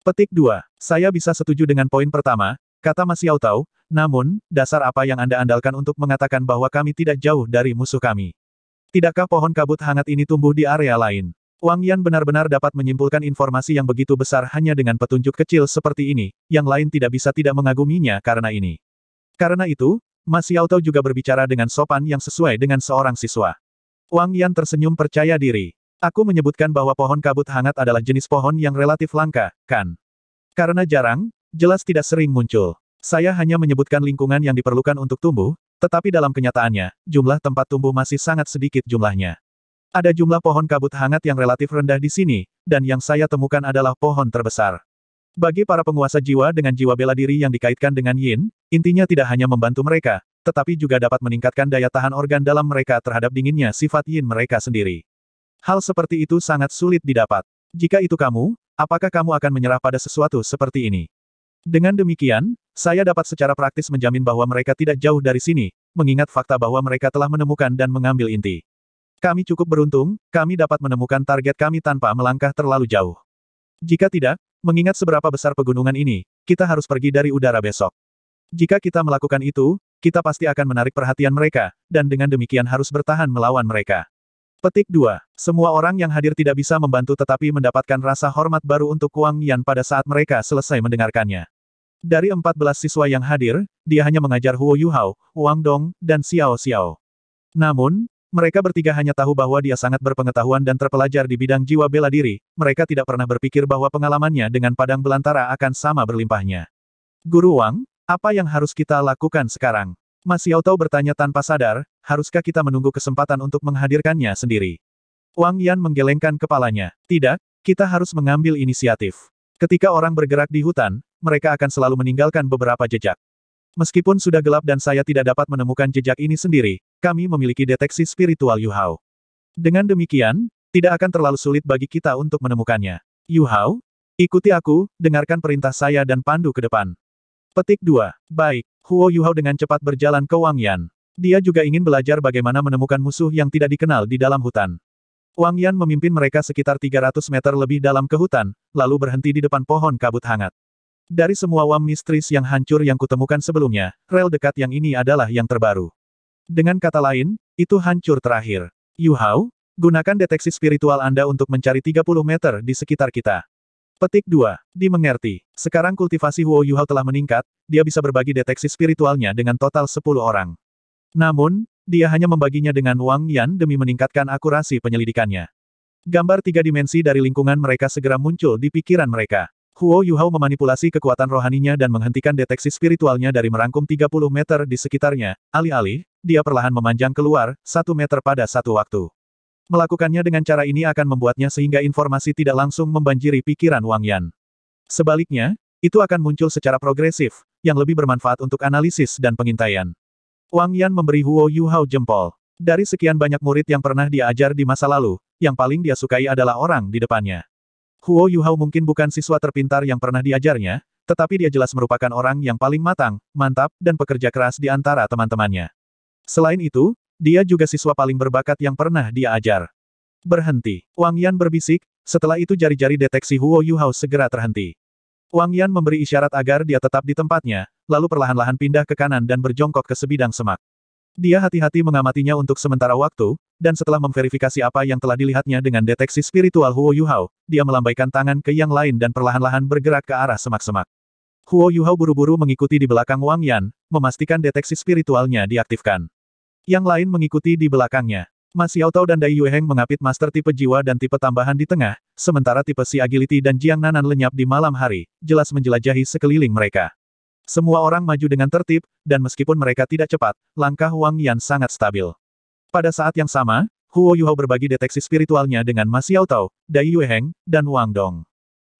Petik 2. Saya bisa setuju dengan poin pertama, kata Mas Yao namun, dasar apa yang Anda andalkan untuk mengatakan bahwa kami tidak jauh dari musuh kami? Tidakkah pohon kabut hangat ini tumbuh di area lain? Wang Yan benar-benar dapat menyimpulkan informasi yang begitu besar hanya dengan petunjuk kecil seperti ini, yang lain tidak bisa tidak mengaguminya karena ini. Karena itu, Ma Tao juga berbicara dengan sopan yang sesuai dengan seorang siswa. Wang Yan tersenyum percaya diri. Aku menyebutkan bahwa pohon kabut hangat adalah jenis pohon yang relatif langka, kan? Karena jarang, jelas tidak sering muncul. Saya hanya menyebutkan lingkungan yang diperlukan untuk tumbuh, tetapi dalam kenyataannya, jumlah tempat tumbuh masih sangat sedikit jumlahnya. Ada jumlah pohon kabut hangat yang relatif rendah di sini, dan yang saya temukan adalah pohon terbesar. Bagi para penguasa jiwa dengan jiwa bela diri yang dikaitkan dengan yin, intinya tidak hanya membantu mereka, tetapi juga dapat meningkatkan daya tahan organ dalam mereka terhadap dinginnya sifat yin mereka sendiri. Hal seperti itu sangat sulit didapat. Jika itu kamu, apakah kamu akan menyerah pada sesuatu seperti ini? Dengan demikian, saya dapat secara praktis menjamin bahwa mereka tidak jauh dari sini, mengingat fakta bahwa mereka telah menemukan dan mengambil inti. Kami cukup beruntung, kami dapat menemukan target kami tanpa melangkah terlalu jauh. Jika tidak, mengingat seberapa besar pegunungan ini, kita harus pergi dari udara besok. Jika kita melakukan itu, kita pasti akan menarik perhatian mereka, dan dengan demikian harus bertahan melawan mereka. Petik 2. Semua orang yang hadir tidak bisa membantu tetapi mendapatkan rasa hormat baru untuk Wang Yan pada saat mereka selesai mendengarkannya. Dari 14 siswa yang hadir, dia hanya mengajar Huo Yuhao, Wang Dong, dan Xiao Xiao. Namun, mereka bertiga hanya tahu bahwa dia sangat berpengetahuan dan terpelajar di bidang jiwa bela diri, mereka tidak pernah berpikir bahwa pengalamannya dengan Padang Belantara akan sama berlimpahnya. Guru Wang, apa yang harus kita lakukan sekarang? Mas Tao bertanya tanpa sadar, haruskah kita menunggu kesempatan untuk menghadirkannya sendiri? Wang Yan menggelengkan kepalanya. Tidak, kita harus mengambil inisiatif. Ketika orang bergerak di hutan, mereka akan selalu meninggalkan beberapa jejak. Meskipun sudah gelap dan saya tidak dapat menemukan jejak ini sendiri, kami memiliki deteksi spiritual Yu Hao. Dengan demikian, tidak akan terlalu sulit bagi kita untuk menemukannya. Yu Hao, ikuti aku, dengarkan perintah saya dan pandu ke depan. Petik 2. Baik, Huo Yu Hao dengan cepat berjalan ke Wang Yan. Dia juga ingin belajar bagaimana menemukan musuh yang tidak dikenal di dalam hutan. Wang Yan memimpin mereka sekitar 300 meter lebih dalam ke hutan, lalu berhenti di depan pohon kabut hangat. Dari semua Wam Mistris yang hancur yang kutemukan sebelumnya, rel dekat yang ini adalah yang terbaru. Dengan kata lain, itu hancur terakhir. Yu Hao, gunakan deteksi spiritual Anda untuk mencari 30 meter di sekitar kita. Petik 2. Dimengerti. Sekarang kultivasi Huo Yu Hao telah meningkat, dia bisa berbagi deteksi spiritualnya dengan total 10 orang. Namun, dia hanya membaginya dengan Wang Yan demi meningkatkan akurasi penyelidikannya. Gambar tiga dimensi dari lingkungan mereka segera muncul di pikiran mereka. Huo Yuhao memanipulasi kekuatan rohaninya dan menghentikan deteksi spiritualnya dari merangkum 30 meter di sekitarnya, alih-alih, dia perlahan memanjang keluar, satu meter pada satu waktu. Melakukannya dengan cara ini akan membuatnya sehingga informasi tidak langsung membanjiri pikiran Wang Yan. Sebaliknya, itu akan muncul secara progresif, yang lebih bermanfaat untuk analisis dan pengintaian. Wang Yan memberi Huo Yuhao jempol. Dari sekian banyak murid yang pernah dia ajar di masa lalu, yang paling dia sukai adalah orang di depannya. Huo Yuhao mungkin bukan siswa terpintar yang pernah diajarnya, tetapi dia jelas merupakan orang yang paling matang, mantap, dan pekerja keras di antara teman-temannya. Selain itu, dia juga siswa paling berbakat yang pernah dia ajar. Berhenti. Wang Yan berbisik, setelah itu jari-jari deteksi Huo Yuhao segera terhenti. Wang Yan memberi isyarat agar dia tetap di tempatnya, lalu perlahan-lahan pindah ke kanan dan berjongkok ke sebidang semak. Dia hati-hati mengamatinya untuk sementara waktu, dan setelah memverifikasi apa yang telah dilihatnya dengan deteksi spiritual Huo Yuhao, dia melambaikan tangan ke yang lain dan perlahan-lahan bergerak ke arah semak-semak. Huo Yuhao buru-buru mengikuti di belakang Wang Yan, memastikan deteksi spiritualnya diaktifkan. Yang lain mengikuti di belakangnya. Mas Yao Tao dan Dai Yueheng mengapit master tipe jiwa dan tipe tambahan di tengah, sementara tipe si agility dan Jiang Nanan lenyap di malam hari, jelas menjelajahi sekeliling mereka. Semua orang maju dengan tertib, dan meskipun mereka tidak cepat, langkah Wang Yan sangat stabil. Pada saat yang sama, Huo Yuhao berbagi deteksi spiritualnya dengan Ma Tao, Dai Yueheng, dan Wang Dong.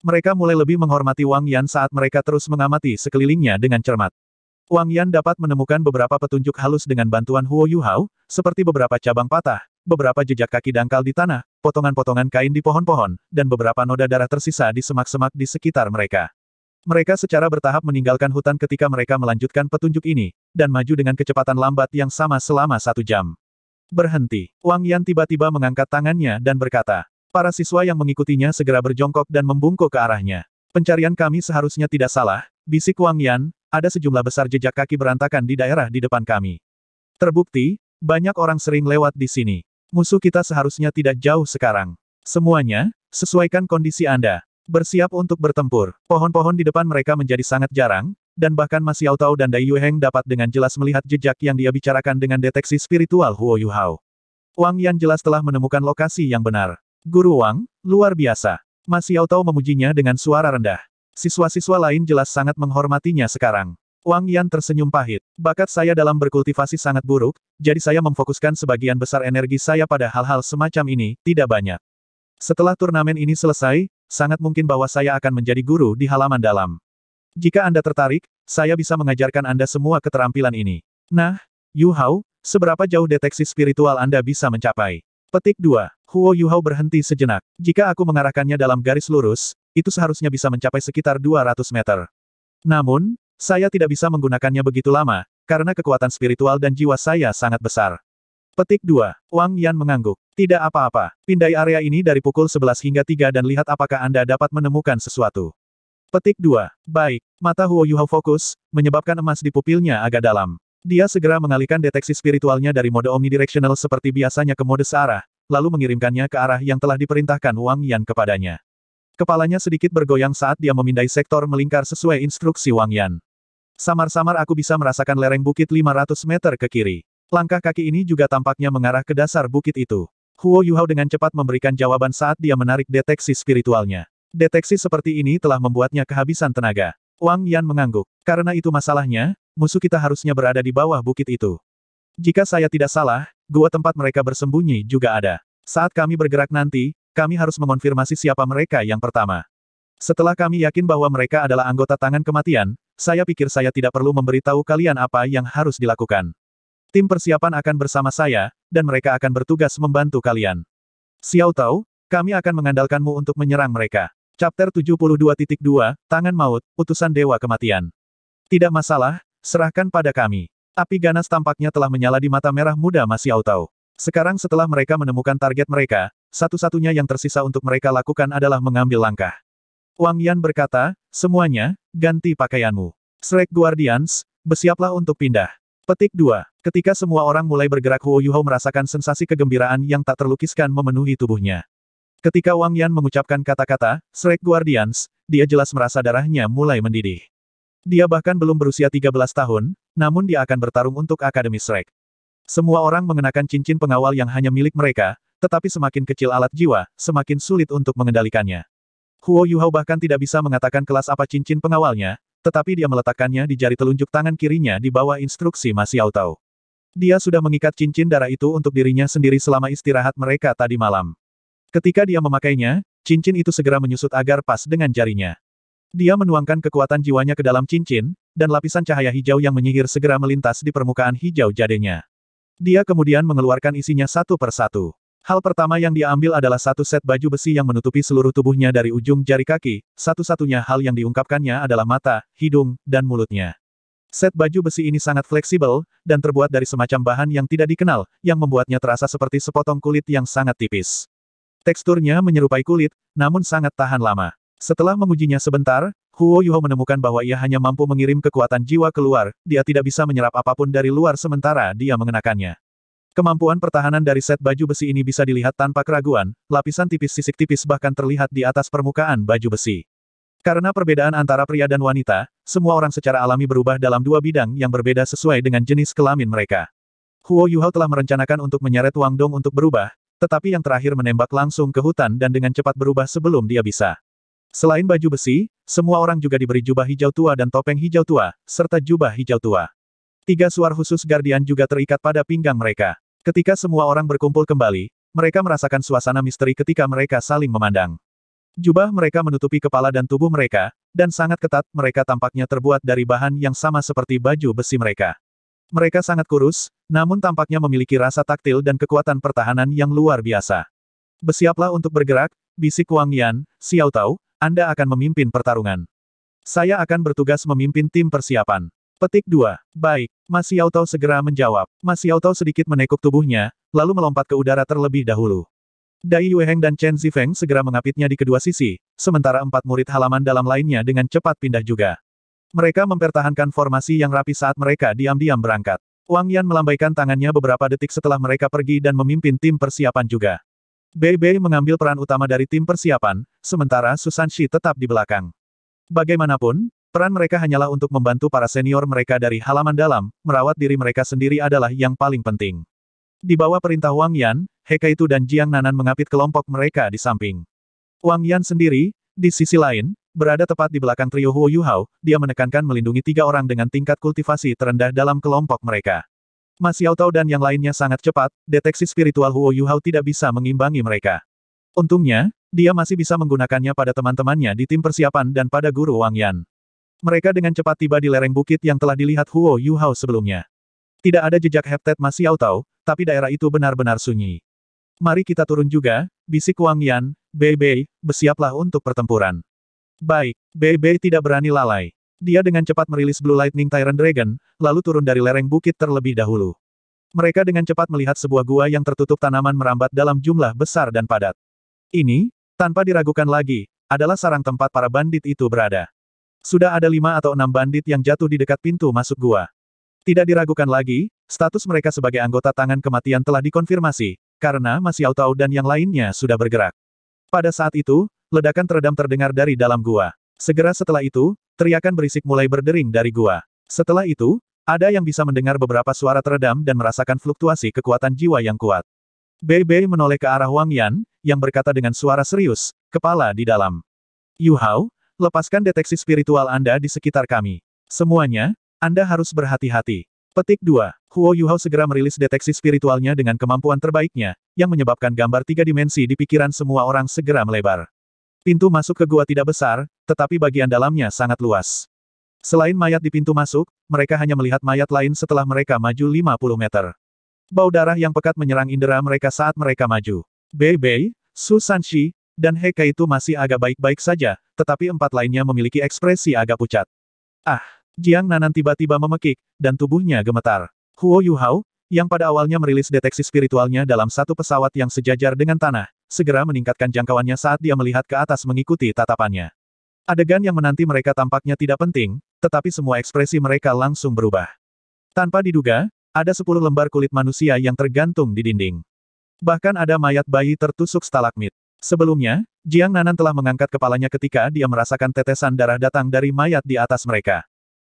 Mereka mulai lebih menghormati Wang Yan saat mereka terus mengamati sekelilingnya dengan cermat. Wang Yan dapat menemukan beberapa petunjuk halus dengan bantuan Huo Yuhao, seperti beberapa cabang patah, beberapa jejak kaki dangkal di tanah, potongan-potongan kain di pohon-pohon, dan beberapa noda darah tersisa di semak-semak di sekitar mereka. Mereka secara bertahap meninggalkan hutan ketika mereka melanjutkan petunjuk ini, dan maju dengan kecepatan lambat yang sama selama satu jam. Berhenti. Wang Yan tiba-tiba mengangkat tangannya dan berkata, para siswa yang mengikutinya segera berjongkok dan membungkuk ke arahnya. Pencarian kami seharusnya tidak salah, bisik Wang Yan, ada sejumlah besar jejak kaki berantakan di daerah di depan kami. Terbukti, banyak orang sering lewat di sini. Musuh kita seharusnya tidak jauh sekarang. Semuanya, sesuaikan kondisi Anda. Bersiap untuk bertempur, pohon-pohon di depan mereka menjadi sangat jarang, dan bahkan masih Tao dan Dai Yuheng dapat dengan jelas melihat jejak yang dia bicarakan dengan deteksi spiritual Huo Yuhao. Wang Yan jelas telah menemukan lokasi yang benar. Guru Wang, luar biasa. Masih Tao memujinya dengan suara rendah. Siswa-siswa lain jelas sangat menghormatinya sekarang. Wang Yan tersenyum pahit. Bakat saya dalam berkultivasi sangat buruk, jadi saya memfokuskan sebagian besar energi saya pada hal-hal semacam ini, tidak banyak. Setelah turnamen ini selesai, sangat mungkin bahwa saya akan menjadi guru di halaman dalam. Jika Anda tertarik, saya bisa mengajarkan Anda semua keterampilan ini. Nah, Yu Hao, seberapa jauh deteksi spiritual Anda bisa mencapai? Petik 2. Huo Yu Hao berhenti sejenak. Jika aku mengarahkannya dalam garis lurus, itu seharusnya bisa mencapai sekitar 200 meter. Namun, saya tidak bisa menggunakannya begitu lama, karena kekuatan spiritual dan jiwa saya sangat besar. Petik 2. Wang Yan mengangguk. Tidak apa-apa, pindai area ini dari pukul 11 hingga 3 dan lihat apakah Anda dapat menemukan sesuatu. Petik 2. Baik. Mata Huo Yuhao fokus, menyebabkan emas di pupilnya agak dalam. Dia segera mengalihkan deteksi spiritualnya dari mode omnidirectional seperti biasanya ke mode searah, lalu mengirimkannya ke arah yang telah diperintahkan Wang Yan kepadanya. Kepalanya sedikit bergoyang saat dia memindai sektor melingkar sesuai instruksi Wang Yan. Samar-samar aku bisa merasakan lereng bukit 500 meter ke kiri. Langkah kaki ini juga tampaknya mengarah ke dasar bukit itu. Huo Yuhao dengan cepat memberikan jawaban saat dia menarik deteksi spiritualnya. Deteksi seperti ini telah membuatnya kehabisan tenaga. Wang Yan mengangguk. Karena itu masalahnya, musuh kita harusnya berada di bawah bukit itu. Jika saya tidak salah, gua tempat mereka bersembunyi juga ada. Saat kami bergerak nanti, kami harus mengonfirmasi siapa mereka yang pertama. Setelah kami yakin bahwa mereka adalah anggota tangan kematian, saya pikir saya tidak perlu memberitahu kalian apa yang harus dilakukan. Tim persiapan akan bersama saya, dan mereka akan bertugas membantu kalian. Xiao Tao, kami akan mengandalkanmu untuk menyerang mereka. Chapter 72.2, Tangan Maut, Utusan Dewa Kematian. Tidak masalah, serahkan pada kami. Api ganas tampaknya telah menyala di mata merah muda Mas Xiao Tao. Sekarang setelah mereka menemukan target mereka, satu-satunya yang tersisa untuk mereka lakukan adalah mengambil langkah. Wang Yan berkata, semuanya, ganti pakaianmu. Shrek Guardians, bersiaplah untuk pindah. Petik 2. Ketika semua orang mulai bergerak Huo Yuhou merasakan sensasi kegembiraan yang tak terlukiskan memenuhi tubuhnya. Ketika Wang Yan mengucapkan kata-kata, Shrek Guardians, dia jelas merasa darahnya mulai mendidih. Dia bahkan belum berusia 13 tahun, namun dia akan bertarung untuk Akademi Shrek. Semua orang mengenakan cincin pengawal yang hanya milik mereka, tetapi semakin kecil alat jiwa, semakin sulit untuk mengendalikannya. Huo Yuhao bahkan tidak bisa mengatakan kelas apa cincin pengawalnya, tetapi dia meletakkannya di jari telunjuk tangan kirinya di bawah instruksi Masiao Xiaotao. Dia sudah mengikat cincin darah itu untuk dirinya sendiri selama istirahat mereka tadi malam. Ketika dia memakainya, cincin itu segera menyusut agar pas dengan jarinya. Dia menuangkan kekuatan jiwanya ke dalam cincin, dan lapisan cahaya hijau yang menyihir segera melintas di permukaan hijau jadenya. Dia kemudian mengeluarkan isinya satu per satu. Hal pertama yang dia ambil adalah satu set baju besi yang menutupi seluruh tubuhnya dari ujung jari kaki, satu-satunya hal yang diungkapkannya adalah mata, hidung, dan mulutnya. Set baju besi ini sangat fleksibel, dan terbuat dari semacam bahan yang tidak dikenal, yang membuatnya terasa seperti sepotong kulit yang sangat tipis. Teksturnya menyerupai kulit, namun sangat tahan lama. Setelah mengujinya sebentar, Huo Yuho menemukan bahwa ia hanya mampu mengirim kekuatan jiwa keluar, dia tidak bisa menyerap apapun dari luar sementara dia mengenakannya. Kemampuan pertahanan dari set baju besi ini bisa dilihat tanpa keraguan, lapisan tipis sisik tipis bahkan terlihat di atas permukaan baju besi. Karena perbedaan antara pria dan wanita, semua orang secara alami berubah dalam dua bidang yang berbeda sesuai dengan jenis kelamin mereka. Huo Yuhao telah merencanakan untuk menyeret Wang Dong untuk berubah, tetapi yang terakhir menembak langsung ke hutan dan dengan cepat berubah sebelum dia bisa. Selain baju besi, semua orang juga diberi jubah hijau tua dan topeng hijau tua, serta jubah hijau tua. Tiga suar khusus Guardian juga terikat pada pinggang mereka. Ketika semua orang berkumpul kembali, mereka merasakan suasana misteri ketika mereka saling memandang. Jubah mereka menutupi kepala dan tubuh mereka, dan sangat ketat, mereka tampaknya terbuat dari bahan yang sama seperti baju besi mereka. Mereka sangat kurus, namun tampaknya memiliki rasa taktil dan kekuatan pertahanan yang luar biasa. Bersiaplah untuk bergerak, bisik Wang Yan, Xiao Tao, Anda akan memimpin pertarungan. Saya akan bertugas memimpin tim persiapan. Petik 2. Baik. Masih Tao segera menjawab. Masih Tao sedikit menekuk tubuhnya, lalu melompat ke udara terlebih dahulu. Dai Yueheng dan Chen Zifeng segera mengapitnya di kedua sisi, sementara empat murid halaman dalam lainnya dengan cepat pindah juga. Mereka mempertahankan formasi yang rapi saat mereka diam-diam berangkat. Wang Yan melambaikan tangannya beberapa detik setelah mereka pergi dan memimpin tim persiapan juga. Bei Bei mengambil peran utama dari tim persiapan, sementara Susan Shi tetap di belakang. Bagaimanapun, Peran mereka hanyalah untuk membantu para senior mereka dari halaman dalam, merawat diri mereka sendiri adalah yang paling penting. Di bawah perintah Wang Yan, Heka itu dan Jiang Nanan mengapit kelompok mereka di samping. Wang Yan sendiri, di sisi lain, berada tepat di belakang trio Huo Yuhao, dia menekankan melindungi tiga orang dengan tingkat kultivasi terendah dalam kelompok mereka. Mas Yao Tao dan yang lainnya sangat cepat, deteksi spiritual Huo Yuhao tidak bisa mengimbangi mereka. Untungnya, dia masih bisa menggunakannya pada teman-temannya di tim persiapan dan pada guru Wang Yan. Mereka dengan cepat tiba di lereng bukit yang telah dilihat Huo Yuhao sebelumnya. Tidak ada jejak heptet masih auto, tapi daerah itu benar-benar sunyi. Mari kita turun juga, bisik Wang Yan, Bei Bei, bersiaplah untuk pertempuran. Baik, Bei Bei tidak berani lalai. Dia dengan cepat merilis Blue Lightning Tyrant Dragon, lalu turun dari lereng bukit terlebih dahulu. Mereka dengan cepat melihat sebuah gua yang tertutup tanaman merambat dalam jumlah besar dan padat. Ini, tanpa diragukan lagi, adalah sarang tempat para bandit itu berada. Sudah ada lima atau enam bandit yang jatuh di dekat pintu masuk gua. Tidak diragukan lagi, status mereka sebagai anggota tangan kematian telah dikonfirmasi, karena masih auto dan yang lainnya sudah bergerak. Pada saat itu, ledakan teredam terdengar dari dalam gua. Segera setelah itu, teriakan berisik mulai berdering dari gua. Setelah itu, ada yang bisa mendengar beberapa suara teredam dan merasakan fluktuasi kekuatan jiwa yang kuat. Bebe menoleh ke arah Wang Yan, yang berkata dengan suara serius, kepala di dalam. Yu Hao, Lepaskan deteksi spiritual Anda di sekitar kami. Semuanya, Anda harus berhati-hati. Petik 2. Huo Yuhao segera merilis deteksi spiritualnya dengan kemampuan terbaiknya, yang menyebabkan gambar tiga dimensi di pikiran semua orang segera melebar. Pintu masuk ke gua tidak besar, tetapi bagian dalamnya sangat luas. Selain mayat di pintu masuk, mereka hanya melihat mayat lain setelah mereka maju 50 meter. Bau darah yang pekat menyerang indera mereka saat mereka maju. Bei Bei, Su Sanxi, dan Heka itu masih agak baik-baik saja, tetapi empat lainnya memiliki ekspresi agak pucat. Ah, Jiang Nanan tiba-tiba memekik, dan tubuhnya gemetar. Huo Yuhao, yang pada awalnya merilis deteksi spiritualnya dalam satu pesawat yang sejajar dengan tanah, segera meningkatkan jangkauannya saat dia melihat ke atas mengikuti tatapannya. Adegan yang menanti mereka tampaknya tidak penting, tetapi semua ekspresi mereka langsung berubah. Tanpa diduga, ada sepuluh lembar kulit manusia yang tergantung di dinding. Bahkan ada mayat bayi tertusuk stalagmit. Sebelumnya, Jiang Nanan telah mengangkat kepalanya ketika dia merasakan tetesan darah datang dari mayat di atas mereka.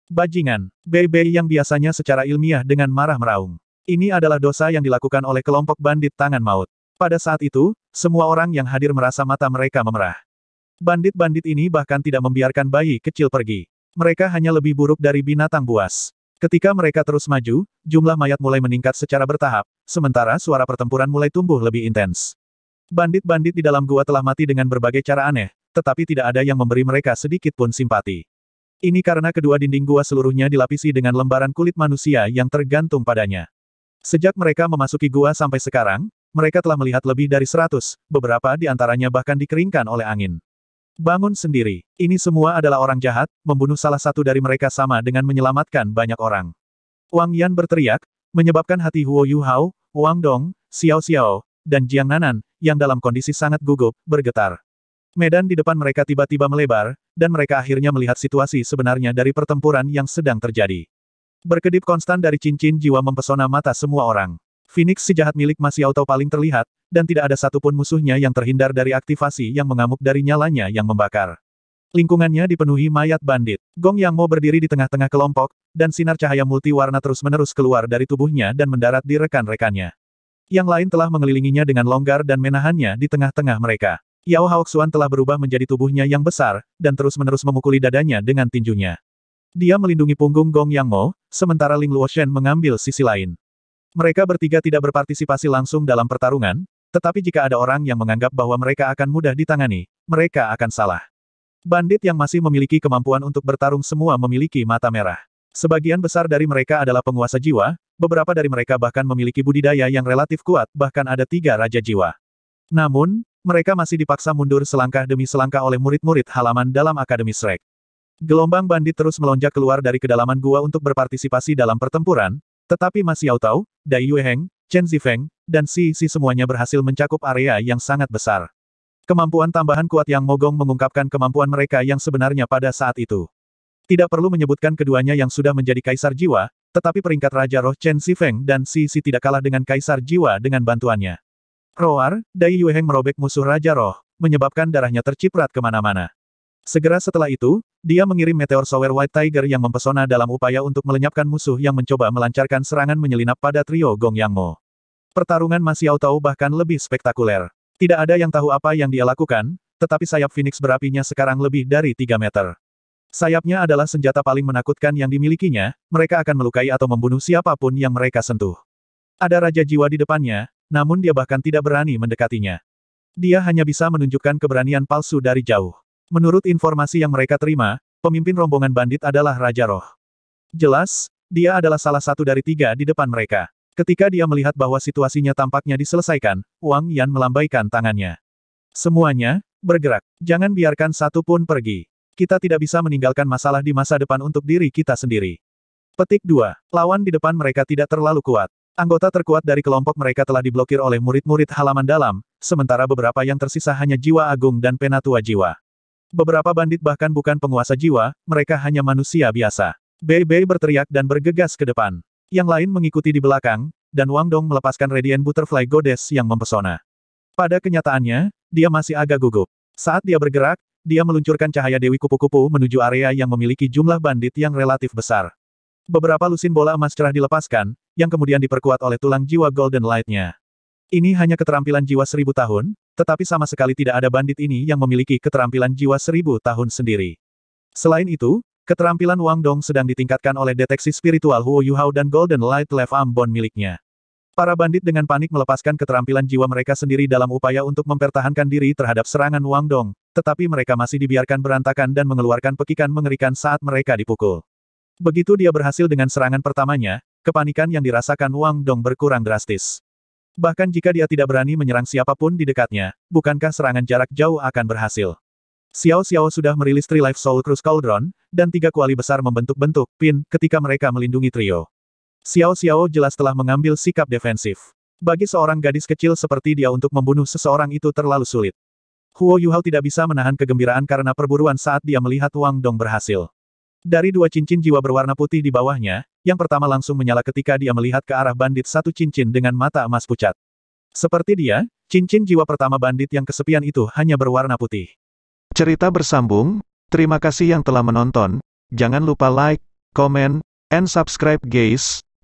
Bajingan, Bei yang biasanya secara ilmiah dengan marah meraung. Ini adalah dosa yang dilakukan oleh kelompok bandit tangan maut. Pada saat itu, semua orang yang hadir merasa mata mereka memerah. Bandit-bandit ini bahkan tidak membiarkan bayi kecil pergi. Mereka hanya lebih buruk dari binatang buas. Ketika mereka terus maju, jumlah mayat mulai meningkat secara bertahap, sementara suara pertempuran mulai tumbuh lebih intens. Bandit-bandit di dalam gua telah mati dengan berbagai cara aneh, tetapi tidak ada yang memberi mereka sedikit pun simpati. Ini karena kedua dinding gua seluruhnya dilapisi dengan lembaran kulit manusia yang tergantung padanya. Sejak mereka memasuki gua sampai sekarang, mereka telah melihat lebih dari seratus, beberapa di antaranya bahkan dikeringkan oleh angin. Bangun sendiri. Ini semua adalah orang jahat, membunuh salah satu dari mereka sama dengan menyelamatkan banyak orang. Wang Yan berteriak, menyebabkan hati Huo Yu Hao, Wang Dong, Xiao Xiao, dan Jiang Nanan, yang dalam kondisi sangat gugup, bergetar. Medan di depan mereka tiba-tiba melebar, dan mereka akhirnya melihat situasi sebenarnya dari pertempuran yang sedang terjadi. Berkedip konstan dari cincin jiwa mempesona mata semua orang. Phoenix si jahat milik masih auto paling terlihat, dan tidak ada satupun musuhnya yang terhindar dari aktivasi yang mengamuk dari nyalanya yang membakar. Lingkungannya dipenuhi mayat bandit. Gong Yang Mo berdiri di tengah-tengah kelompok, dan sinar cahaya multi warna terus-menerus keluar dari tubuhnya dan mendarat di rekan-rekannya. Yang lain telah mengelilinginya dengan longgar dan menahannya di tengah-tengah mereka. Yao Haoxuan telah berubah menjadi tubuhnya yang besar, dan terus-menerus memukuli dadanya dengan tinjunya. Dia melindungi punggung Gong Yang Mo, sementara Ling Luoshen mengambil sisi lain. Mereka bertiga tidak berpartisipasi langsung dalam pertarungan, tetapi jika ada orang yang menganggap bahwa mereka akan mudah ditangani, mereka akan salah. Bandit yang masih memiliki kemampuan untuk bertarung semua memiliki mata merah. Sebagian besar dari mereka adalah penguasa jiwa, beberapa dari mereka bahkan memiliki budidaya yang relatif kuat, bahkan ada tiga raja jiwa. Namun, mereka masih dipaksa mundur selangkah demi selangkah oleh murid-murid halaman dalam Akademi Shrek. Gelombang bandit terus melonjak keluar dari kedalaman gua untuk berpartisipasi dalam pertempuran, tetapi masih Tao, Dai Yueheng, Chen Zifeng, dan Si Si semuanya berhasil mencakup area yang sangat besar. Kemampuan tambahan kuat yang mogong mengungkapkan kemampuan mereka yang sebenarnya pada saat itu. Tidak perlu menyebutkan keduanya yang sudah menjadi kaisar jiwa, tetapi peringkat Raja Roh Chen Feng dan Si Si tidak kalah dengan Kaisar Jiwa dengan bantuannya. Roar, Dai Yueheng merobek musuh Raja Roh, menyebabkan darahnya terciprat kemana-mana. Segera setelah itu, dia mengirim meteor Sower White Tiger yang mempesona dalam upaya untuk melenyapkan musuh yang mencoba melancarkan serangan menyelinap pada trio Gong Yang Mo. Pertarungan masih tahu bahkan lebih spektakuler. Tidak ada yang tahu apa yang dia lakukan, tetapi sayap Phoenix berapinya sekarang lebih dari 3 meter. Sayapnya adalah senjata paling menakutkan yang dimilikinya, mereka akan melukai atau membunuh siapapun yang mereka sentuh. Ada Raja Jiwa di depannya, namun dia bahkan tidak berani mendekatinya. Dia hanya bisa menunjukkan keberanian palsu dari jauh. Menurut informasi yang mereka terima, pemimpin rombongan bandit adalah Raja Roh. Jelas, dia adalah salah satu dari tiga di depan mereka. Ketika dia melihat bahwa situasinya tampaknya diselesaikan, Wang Yan melambaikan tangannya. Semuanya, bergerak. Jangan biarkan satu pun pergi. Kita tidak bisa meninggalkan masalah di masa depan untuk diri kita sendiri. Petik 2. Lawan di depan mereka tidak terlalu kuat. Anggota terkuat dari kelompok mereka telah diblokir oleh murid-murid halaman dalam, sementara beberapa yang tersisa hanya jiwa agung dan penatua jiwa. Beberapa bandit bahkan bukan penguasa jiwa, mereka hanya manusia biasa. Bei berteriak dan bergegas ke depan. Yang lain mengikuti di belakang, dan Wang Dong melepaskan Radiant Butterfly Goddess yang mempesona. Pada kenyataannya, dia masih agak gugup. Saat dia bergerak, dia meluncurkan cahaya Dewi Kupu-Kupu menuju area yang memiliki jumlah bandit yang relatif besar. Beberapa lusin bola emas cerah dilepaskan, yang kemudian diperkuat oleh tulang jiwa Golden Light-nya. Ini hanya keterampilan jiwa seribu tahun, tetapi sama sekali tidak ada bandit ini yang memiliki keterampilan jiwa seribu tahun sendiri. Selain itu, keterampilan Wang Dong sedang ditingkatkan oleh deteksi spiritual Huo Yuhao dan Golden Light Left Ambon miliknya. Para bandit dengan panik melepaskan keterampilan jiwa mereka sendiri dalam upaya untuk mempertahankan diri terhadap serangan Wang Dong, tetapi mereka masih dibiarkan berantakan dan mengeluarkan pekikan mengerikan saat mereka dipukul. Begitu dia berhasil dengan serangan pertamanya, kepanikan yang dirasakan Wang Dong berkurang drastis. Bahkan jika dia tidak berani menyerang siapapun di dekatnya, bukankah serangan jarak jauh akan berhasil? Xiao Xiao sudah merilis Three Life Soul Cruise Cauldron, dan tiga kuali besar membentuk bentuk, pin, ketika mereka melindungi trio. Xiao Xiao jelas telah mengambil sikap defensif. Bagi seorang gadis kecil seperti dia untuk membunuh seseorang itu terlalu sulit. Huo Yuhao tidak bisa menahan kegembiraan karena perburuan saat dia melihat Wang Dong berhasil. Dari dua cincin jiwa berwarna putih di bawahnya, yang pertama langsung menyala ketika dia melihat ke arah bandit satu cincin dengan mata emas pucat. Seperti dia, cincin jiwa pertama bandit yang kesepian itu hanya berwarna putih. Cerita bersambung, terima kasih yang telah menonton, jangan lupa like, comment, and subscribe guys.